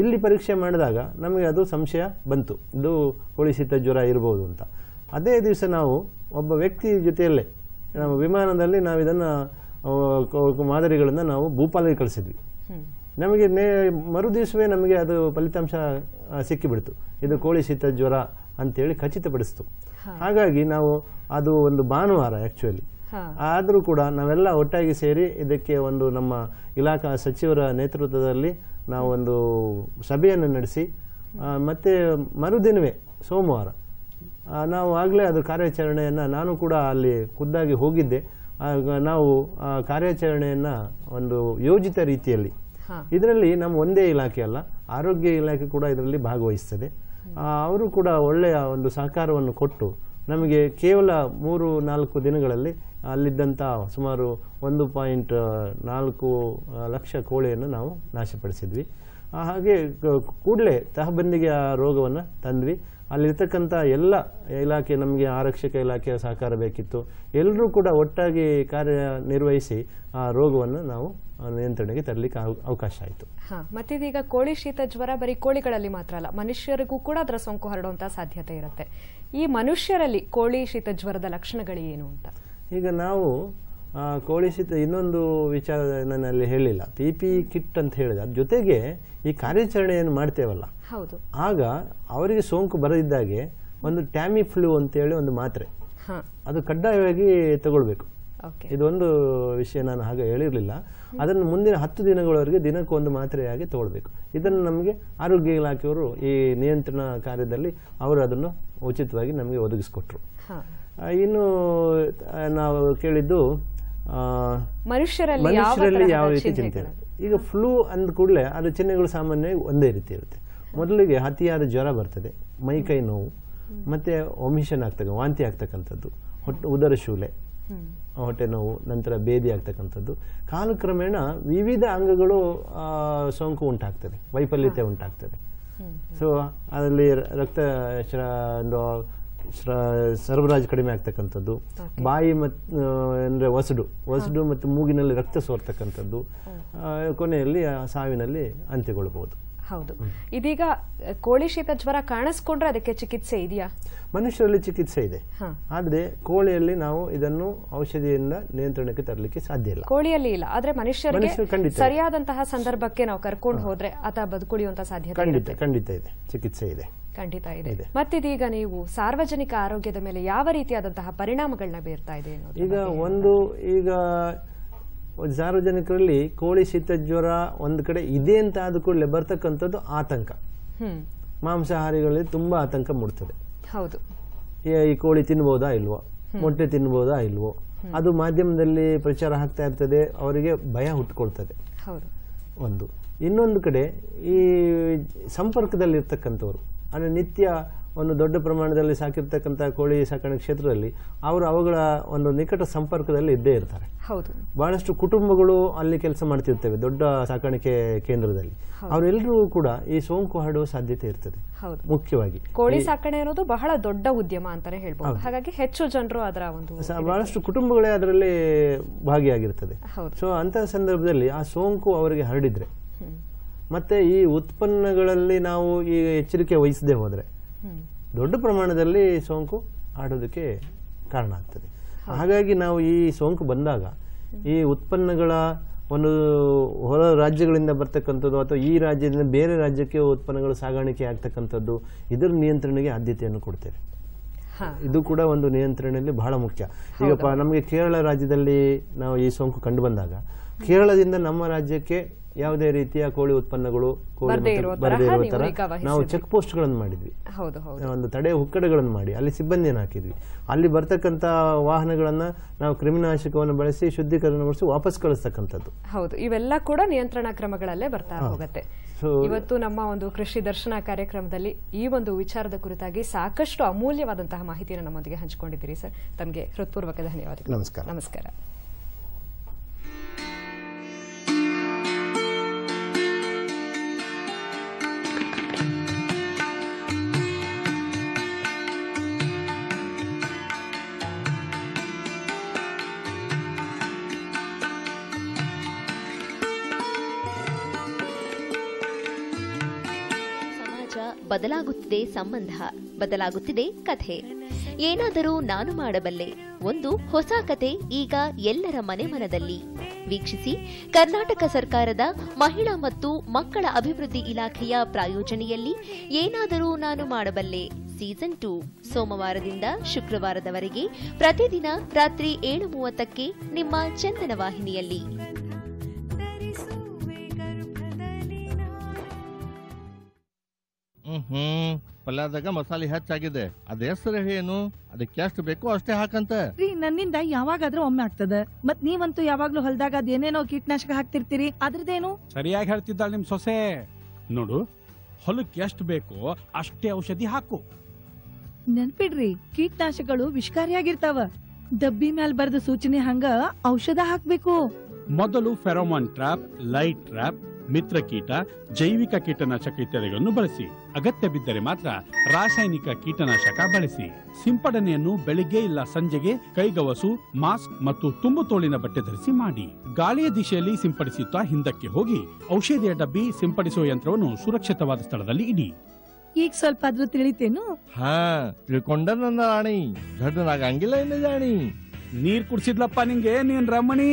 ಇಲ್ಲಿ ಪರೀಕ್ಷೆ ಮಾಡಿದಾಗ ನಮಗೆ ಅದು ಸಂಶಯ ಬಂತು ಇದು ಕೋಳಿ ಶೀತ ಜ್ವರ ಇರ್ಬೋದು ಅಂತ ಅದೇ ದಿವಸ ನಾವು ಒಬ್ಬ ವ್ಯಕ್ತಿ ಜೊತೆಯಲ್ಲೇ ನಮ್ಮ ವಿಮಾನದಲ್ಲಿ ನಾವು ಇದನ್ನು ಮಾದರಿಗಳನ್ನು ನಾವು ಭೂಪಾಲಿಗೆ ಕಳಿಸಿದ್ವಿ ನಮಗೆ ನೇ ಮರು ನಮಗೆ ಅದು ಫಲಿತಾಂಶ ಸಿಕ್ಕಿಬಿಡ್ತು ಇದು ಕೋಳಿ ಶೀತ ಜ್ವರ ಅಂತೇಳಿ ಖಚಿತಪಡಿಸ್ತು ಹಾಗಾಗಿ ನಾವು ಅದು ಒಂದು ಭಾನುವಾರ ಆ್ಯಕ್ಚುಲಿ ಆದರೂ ಕೂಡ ನಾವೆಲ್ಲ ಒಟ್ಟಾಗಿ ಸೇರಿ ಇದಕ್ಕೆ ಒಂದು ನಮ್ಮ ಇಲಾಖಾ ಸಚಿವರ ನೇತೃತ್ವದಲ್ಲಿ ನಾವೊಂದು ಸಭೆಯನ್ನು ನಡೆಸಿ ಮತ್ತೆ ಮರುದಿನವೇ ಸೋಮವಾರ ನಾವು ಆಗಲೇ ಅದು ಕಾರ್ಯಾಚರಣೆಯನ್ನು ನಾನು ಕೂಡ ಅಲ್ಲಿ ಖುದ್ದಾಗಿ ಹೋಗಿದ್ದೆ ನಾವು ಆ ಕಾರ್ಯಾಚರಣೆಯನ್ನು ಒಂದು ಯೋಜಿತ ರೀತಿಯಲ್ಲಿ ಇದರಲ್ಲಿ ನಮ್ಮ ಒಂದೇ ಇಲಾಖೆ ಅಲ್ಲ ಆರೋಗ್ಯ ಇಲಾಖೆ ಕೂಡ ಇದರಲ್ಲಿ ಭಾಗವಹಿಸ್ತದೆ ಅವರು ಕೂಡ ಒಳ್ಳೆಯ ಒಂದು ಸಹಕಾರವನ್ನು ಕೊಟ್ಟು ನಮಗೆ ಕೇವಲ ಮೂರು ನಾಲ್ಕು ದಿನಗಳಲ್ಲಿ ಅಲ್ಲಿದ್ದಂಥ ಸುಮಾರು ಒಂದು ಪಾಯಿಂಟ್ ನಾಲ್ಕು ಲಕ್ಷ ಕೋಳಿಯನ್ನು ನಾವು ನಾಶಪಡಿಸಿದ್ವಿ ಹಾಗೆ ಕೂಡಲೇ ತಹಬಂದಿಗೆ ಆ ರೋಗವನ್ನು ತಂದ್ವಿ ಅಲ್ಲಿರ್ತಕ್ಕಂಥ ಎಲ್ಲ ಇಲಾಖೆ ನಮಗೆ ಆರಕ್ಷಕ ಇಲಾಖೆಯ ಸಹಕಾರ ಬೇಕಿತ್ತು ಎಲ್ಲರೂ ಕೂಡ ಒಟ್ಟಾಗಿ ಕಾರ್ಯನಿರ್ವಹಿಸಿ ಆ ರೋಗವನ್ನು ನಾವು ನಿಯಂತ್ರಣಕ್ಕೆ ತರಲಿಕ್ಕೆ ಅವಕಾಶ ಆಯಿತು ಹಾಂ ಮತ್ತಿದೀಗ ಕೋಳಿ ಶೀತ ಜ್ವರ ಬರೀ ಕೋಳಿಗಳಲ್ಲಿ ಮಾತ್ರ ಅಲ್ಲ ಮನುಷ್ಯರಿಗೂ ಕೂಡ ಅದರ ಸೋಂಕು ಹರಡುವಂಥ ಸಾಧ್ಯತೆ ಇರುತ್ತೆ ಈ ಮನುಷ್ಯರಲ್ಲಿ ಕೋಳಿ ಶೀತ ಜ್ವರದ ಲಕ್ಷಣಗಳು ಏನು ಅಂತ ಈಗ ನಾವು ಕೋಳಿ ಶೀತ ಇನ್ನೊಂದು ವಿಚಾರ ನಾನು ಅಲ್ಲಿ ಹೇಳಿಲ್ಲ ಪಿ ಪಿ ಕಿಟ್ ಅಂತ ಹೇಳಿದ ಅದ್ರ ಜೊತೆಗೆ ಈ ಕಾರ್ಯಾಚರಣೆಯನ್ನು ಮಾಡ್ತೇವಲ್ಲ ಆಗ ಅವರಿಗೆ ಸೋಂಕು ಬರದಿದ್ದಾಗೆ ಒಂದು ಟ್ಯಾಮಿ ಫ್ಲೂ ಅಂತೇಳಿ ಒಂದು ಮಾತ್ರೆ ಅದು ಕಡ್ಡಾಯವಾಗಿ ತಗೊಳ್ಬೇಕು ಇದೊಂದು ವಿಷಯ ನಾನು ಹಾಗೆ ಹೇಳಿರಲಿಲ್ಲ ಅದನ್ನು ಮುಂದಿನ ಹತ್ತು ದಿನಗಳವರೆಗೆ ದಿನಕ್ಕೊಂದು ಮಾತ್ರೆಯಾಗಿ ತಗೊಳ್ಬೇಕು ಇದನ್ನು ನಮಗೆ ಆರೋಗ್ಯ ಇಲಾಖೆಯವರು ಈ ನಿಯಂತ್ರಣ ಕಾರ್ಯದಲ್ಲಿ ಅವರು ಅದನ್ನು ಉಚಿತವಾಗಿ ನಮಗೆ ಒದಗಿಸ್ಕೊಟ್ರು ಇನ್ನು ನಾವು ಕೇಳಿದ್ದು ಮನುಷ್ಯರಲ್ಲಿ ಯಾವ ರೀತಿ ಚಿಂತೆ ಈಗ ಫ್ಲೂ ಅಂದ ಕೂಡಲೇ ಅದರ ಚಿಹ್ನೆಗಳು ಸಾಮಾನ್ಯವಾಗಿ ಒಂದೇ ರೀತಿ ಇರುತ್ತೆ ಮೊದಲಿಗೆ ಅತಿಯಾದ ಜ್ವರ ಬರ್ತದೆ ಮೈ ಕೈ ನೋವು ಮತ್ತೆ ಒಮಿಷನ್ ಆಗ್ತದೆ ವಾಂತಿ ಆಗ್ತಕ್ಕಂಥದ್ದು ಹೊಟ್ಟೆ ಉದರ ಶೂಲೆ ಹೊಟ್ಟೆ ನೋವು ನಂತರ ಬೇದಿ ಆಗ್ತಕ್ಕಂಥದ್ದು ಕಾಲಕ್ರಮೇಣ ವಿವಿಧ ಅಂಗಗಳು ಸೋಂಕು ಉಂಟಾಗ್ತದೆ ವೈಫಲ್ಯತೆ ಉಂಟಾಗ್ತದೆ ಸೊ ಅದರಲ್ಲಿ ರಕ್ತ ಸರಬರಾಜು ಕಡಿಮೆ ಆಗ್ತಕ್ಕಂಥದ್ದು ಬಾಯಿ ಮತ್ತು ಅಂದರೆ ಒಸಡು ಒಸಡು ಮತ್ತು ಮೂಗಿನಲ್ಲಿ ರಕ್ತ ಸೋರ್ತಕ್ಕಂಥದ್ದು ಕೊನೆಯಲ್ಲಿ ಸಾವಿನಲ್ಲಿ ಅಂತ್ಯಗೊಳ್ಳಬಹುದು ಹೌದು ಇದೀಗ ಕೋಳಿ ಶೀತ ಜ್ವರ ಕಾಣಿಸ್ಕೊಂಡ್ರೆ ಅದಕ್ಕೆ ಚಿಕಿತ್ಸೆ ಇದೆಯಾ ಮನುಷ್ಯರಲ್ಲಿ ಚಿಕಿತ್ಸೆ ಇದೆ ಆದ್ರೆ ಕೋಳಿಯಲ್ಲಿ ನಾವು ಇದನ್ನು ಔಷಧಿಯಿಂದ ನಿಯಂತ್ರಣಕ್ಕೆ ತರಲಿಕ್ಕೆ ಸಾಧ್ಯ ಇಲ್ಲ ಕೋಳಿಯಲ್ಲಿ ಇಲ್ಲ ಆದ್ರೆ ಮನುಷ್ಯರಿಗೆ ಸರಿಯಾದಂತಹ ಸಂದರ್ಭಕ್ಕೆ ನಾವು ಕರ್ಕೊಂಡು ಹೋದ್ರೆ ಆತ ಬದುಕುಳಿಯುವಂತಹ ಸಾಧ್ಯ ಖಂಡಿತ ಖಂಡಿತ ಇದೆ ಚಿಕಿತ್ಸೆ ಇದೆ ಖಂಡಿತ ಇದೆ ಮತ್ತಿದೀಗ ನೀವು ಸಾರ್ವಜನಿಕ ಆರೋಗ್ಯದ ಮೇಲೆ ಯಾವ ರೀತಿಯಾದಂತಹ ಪರಿಣಾಮಗಳನ್ನ ಬೀರ್ತಾ ಇದೆ ಈಗ ಒಂದು ಈಗ ಸಾರ್ವಜನಿಕರಲ್ಲಿ ಕೋಳಿ ಶೀತ ಜ್ವರ ಒಂದು ಕಡೆ ಇದೆ ಅಂತ ಆದ ಕೂಡಲೇ ಬರ್ತಕ್ಕಂಥದ್ದು ಆತಂಕ ಮಾಂಸಾಹಾರಿಗಳಲ್ಲಿ ತುಂಬಾ ಆತಂಕ ಮೂಡ್ತದೆ ಹೌದು ಈ ಕೋಳಿ ತಿನ್ಬಹುದಾ ಇಲ್ವೋ ಮೊಟ್ಟೆ ತಿನ್ಬಹುದಾ ಇಲ್ವೋ ಅದು ಮಾಧ್ಯಮದಲ್ಲಿ ಪ್ರಚಾರ ಆಗ್ತಾ ಇರ್ತದೆ ಅವರಿಗೆ ಭಯ ಹುಟ್ಕೊಳ್ತದೆ ಒಂದು ಇನ್ನೊಂದು ಕಡೆ ಈ ಸಂಪರ್ಕದಲ್ಲಿರ್ತಕ್ಕಂಥವ್ರು ಅಂದರೆ ನಿತ್ಯ ಒಂದು ದೊಡ್ಡ ಪ್ರಮಾಣದಲ್ಲಿ ಸಾಕಿರ್ತಕ್ಕಂಥ ಕೋಳಿ ಸಾಕಾಣಿಕೆ ಕ್ಷೇತ್ರದಲ್ಲಿ ಅವರು ಅವುಗಳ ಒಂದು ನಿಕಟ ಸಂಪರ್ಕದಲ್ಲಿ ಇದ್ದೇ ಇರ್ತಾರೆ ಹೌದು ಬಹಳಷ್ಟು ಕುಟುಂಬಗಳು ಅಲ್ಲಿ ಕೆಲಸ ಮಾಡ್ತಿರ್ತೇವೆ ದೊಡ್ಡ ಸಾಕಾಣಿಕೆ ಕೇಂದ್ರದಲ್ಲಿ ಅವರೆಲ್ಲರೂ ಕೂಡ ಈ ಸೋಂಕು ಹರಡುವ ಸಾಧ್ಯತೆ ಇರ್ತದೆ ಮುಖ್ಯವಾಗಿ ಕೋಳಿ ಸಾಕಣೆ ಅನ್ನೋದು ಬಹಳ ದೊಡ್ಡ ಉದ್ಯಮ ಅಂತಾನೆ ಹೇಳ್ಬೋದು ಹಾಗಾಗಿ ಹೆಚ್ಚು ಜನರು ಅದರ ಒಂದು ಬಹಳಷ್ಟು ಕುಟುಂಬಗಳೇ ಅದರಲ್ಲಿ ಭಾಗಿಯಾಗಿರ್ತದೆ ಸೊ ಅಂತಹ ಸಂದರ್ಭದಲ್ಲಿ ಆ ಸೋಂಕು ಅವರಿಗೆ ಹರಡಿದ್ರೆ ಮತ್ತೆ ಈ ಉತ್ಪನ್ನಗಳಲ್ಲಿ ನಾವು ಈ ಎಚ್ಚರಿಕೆ ವಹಿಸದೆ ಹೋದರೆ ದೊಡ್ಡ ಪ್ರಮಾಣದಲ್ಲಿ ಸೋಂಕು ಆಡೋದಕ್ಕೆ ಕಾರಣ ಆಗ್ತದೆ ಹಾಗಾಗಿ ನಾವು ಈ ಸೋಂಕು ಬಂದಾಗ ಈ ಉತ್ಪನ್ನಗಳ ಒಂದು ಹೊರ ರಾಜ್ಯಗಳಿಂದ ಬರ್ತಕ್ಕಂಥದ್ದು ಅಥವಾ ಈ ರಾಜ್ಯದಿಂದ ಬೇರೆ ರಾಜ್ಯಕ್ಕೆ ಉತ್ಪನ್ನಗಳು ಸಾಗಾಣಿಕೆ ಆಗ್ತಕ್ಕಂಥದ್ದು ಇದರ ನಿಯಂತ್ರಣೆಗೆ ಆದ್ಯತೆಯನ್ನು ಕೊಡ್ತೇವೆ ಇದು ಕೂಡ ಒಂದು ನಿಯಂತ್ರಣದಲ್ಲಿ ಬಹಳ ಮುಖ್ಯ ಈಗಪ್ಪ ನಮಗೆ ಕೇರಳ ರಾಜ್ಯದಲ್ಲಿ ನಾವು ಈ ಸೋಂಕು ಕಂಡು ಬಂದಾಗ ಕೇರಳದಿಂದ ನಮ್ಮ ರಾಜ್ಯಕ್ಕೆ ಯಾವುದೇ ರೀತಿಯ ಕೋಳಿ ಉತ್ಪನ್ನಗಳು ನಾವು ಚೆಕ್ ಪೋಸ್ಟ್ ಗಳನ್ನು ಮಾಡಿದ್ವಿ ಒಂದು ತಡೆ ಹುಕ್ಕಡೆಗಳನ್ನು ಮಾಡಿ ಅಲ್ಲಿ ಸಿಬ್ಬಂದಿಯನ್ನು ಹಾಕಿದ್ವಿ ಅಲ್ಲಿ ಬರ್ತಕ್ಕಂತ ವಾಹನಗಳನ್ನ ನಾವು ಕ್ರಿಮಿನಾಶಕವನ್ನು ಬಳಸಿ ಶುದ್ಧೀಕರಣಗೊಳಿಸಿ ವಾಪಸ್ ಕಳಿಸ್ತಕ್ಕಂಥದ್ದು ಹೌದು ಇವೆಲ್ಲ ಕೂಡ ನಿಯಂತ್ರಣ ಕ್ರಮಗಳಲ್ಲೇ ಬರ್ತಾ ಹೋಗುತ್ತೆ ಇವತ್ತು ನಮ್ಮ ಒಂದು ಕೃಷಿ ದರ್ಶನ ಕಾರ್ಯಕ್ರಮದಲ್ಲಿ ಈ ಒಂದು ವಿಚಾರದ ಕುರಿತಾಗಿ ಸಾಕಷ್ಟು ಅಮೂಲ್ಯವಾದಂತಹ ಮಾಹಿತಿಯನ್ನು ನಮ್ಮೊಂದಿಗೆ ಹಂಚಿಕೊಂಡಿದ್ದೀರಿ ಸರ್ ತಮಗೆ ಹೃತ್ಪೂರ್ವಕ ಧನ್ಯವಾದಗಳು ನಮಸ್ಕಾರ ನಮಸ್ಕಾರ ಬದಲಾಗುತ್ತಿದೆ ಸಂಬಂಧ ಬದಲಾಗುತ್ತಿದೆ ಕಥೆ ಏನಾದರೂ ನಾನು ಮಾಡಬಲ್ಲೆ ಒಂದು ಹೊಸ ಕತೆ ಈಗ ಎಲ್ಲರ ಮನೆ ಮನದಲ್ಲಿ ವೀಕ್ಷಿಸಿ ಕರ್ನಾಟಕ ಸರ್ಕಾರದ ಮಹಿಳಾ ಮತ್ತು ಮಕ್ಕಳ ಅಭಿವೃದ್ಧಿ ಇಲಾಖೆಯ ಪ್ರಾಯೋಜನೆಯಲ್ಲಿ ಏನಾದರೂ ನಾನು ಮಾಡಬಲ್ಲೆ ಸೀಸನ್ ಟು ಸೋಮವಾರದಿಂದ ಶುಕ್ರವಾರದವರೆಗೆ ಪ್ರತಿದಿನ ರಾತ್ರಿ ಏಳು ಮೂವತ್ತಕ್ಕೆ ನಿಮ್ಮ ಚಂದನ ವಾಹಿನಿಯಲ್ಲಿ ಹ್ಮ್ ಮಸಾಲೆ ಹೆಚ್ಚಾಗಿದೆ ಅದ ಹೆಸರು ಏನು ಅದಕ್ಕೆ ಎಷ್ಟು ಬೇಕೋ ಅಷ್ಟೇ ಹಾಕಂತ ರೀ ನನ್ನಿಂದ ಯಾವಾಗಾದ್ರೂ ಒಮ್ಮೆ ಆಗ್ತದೆ ಮತ್ ನೀವಂತೂ ಯಾವಾಗ್ಲೂ ಹೊಲ್ದಾಗ ಅದೇನೇನೋ ಕೀಟನಾಶಕ ಹಾಕ್ತಿರ್ತೀರಿ ಅದ್ರದೇನು ಸರಿಯಾಗಿ ಹೇಳ್ತಿದ್ದಾಳೆ ನಿಮ್ ಸೊಸೆ ನೋಡು ಹೊಲಕ್ಕೆ ಎಷ್ಟು ಬೇಕೋ ಅಷ್ಟೇ ಔಷಧಿ ಹಾಕು ನೆನ್ಪಿಡ್ರಿ ಕೀಟನಾಶಕಗಳು ವಿಷಕಾರಿಯಾಗಿರ್ತಾವ ಡಬ್ಬಿ ಮ್ಯಾಲ ಬರೆದ ಸೂಚನೆ ಹಂಗ ಔಷಧ ಹಾಕ್ಬೇಕು ಮೊದಲು ಫೆರೋಮನ್ ಟ್ರಾಪ್ ಲೈಟ್ ಟ್ರಾಪ್ ಮಿತ್ರ ಕೀಟ ಜೈವಿಕ ಕೀಟನಾಶಕ ಇತ್ಯಾದಿಗಳನ್ನು ಬಳಸಿ ಅಗತ್ಯ ಬಿದ್ದರೆ ಮಾತ್ರ ರಾಸಾಯನಿಕ ಕೀಟನಾಶಕ ಬಳಸಿ ಸಿಂಪಡಣೆಯನ್ನು ಬೆಳಿಗ್ಗೆ ಇಲ್ಲ ಸಂಜೆಗೆ ಕೈಗವಸು ಮಾಸ್ಕ್ ಮತ್ತು ತುಂಬು ತೋಳಿನ ಬಟ್ಟೆ ಧರಿಸಿ ಮಾಡಿ ಗಾಳಿಯ ದಿಶೆಯಲ್ಲಿ ಸಿಂಪಡಿಸುತ್ತಾ ಹಿಂದಕ್ಕೆ ಹೋಗಿ ಔಷಧಿಯ ಡಬ್ಬಿ ಸಿಂಪಡಿಸುವ ಯಂತ್ರವನ್ನು ಸುರಕ್ಷಿತವಾದ ಸ್ಥಳದಲ್ಲಿ ಇಡಿ ಈಗ ಸ್ವಲ್ಪ ಆದ್ರೂ ತಿಳಿತೇನು ಹಾ ತಿಳ್ಕೊಂಡ ನನ್ನ ರಾಣಿ ದೊಡ್ಡನಾಗಂಗಿಲ್ಲ ಇನ್ನು ರಾಣಿ ನೀರ್ ಕುಡಿಸಿದ್ಲಪ್ಪ ನಿಂಗೆ ನೀನ್ ರಮಣಿ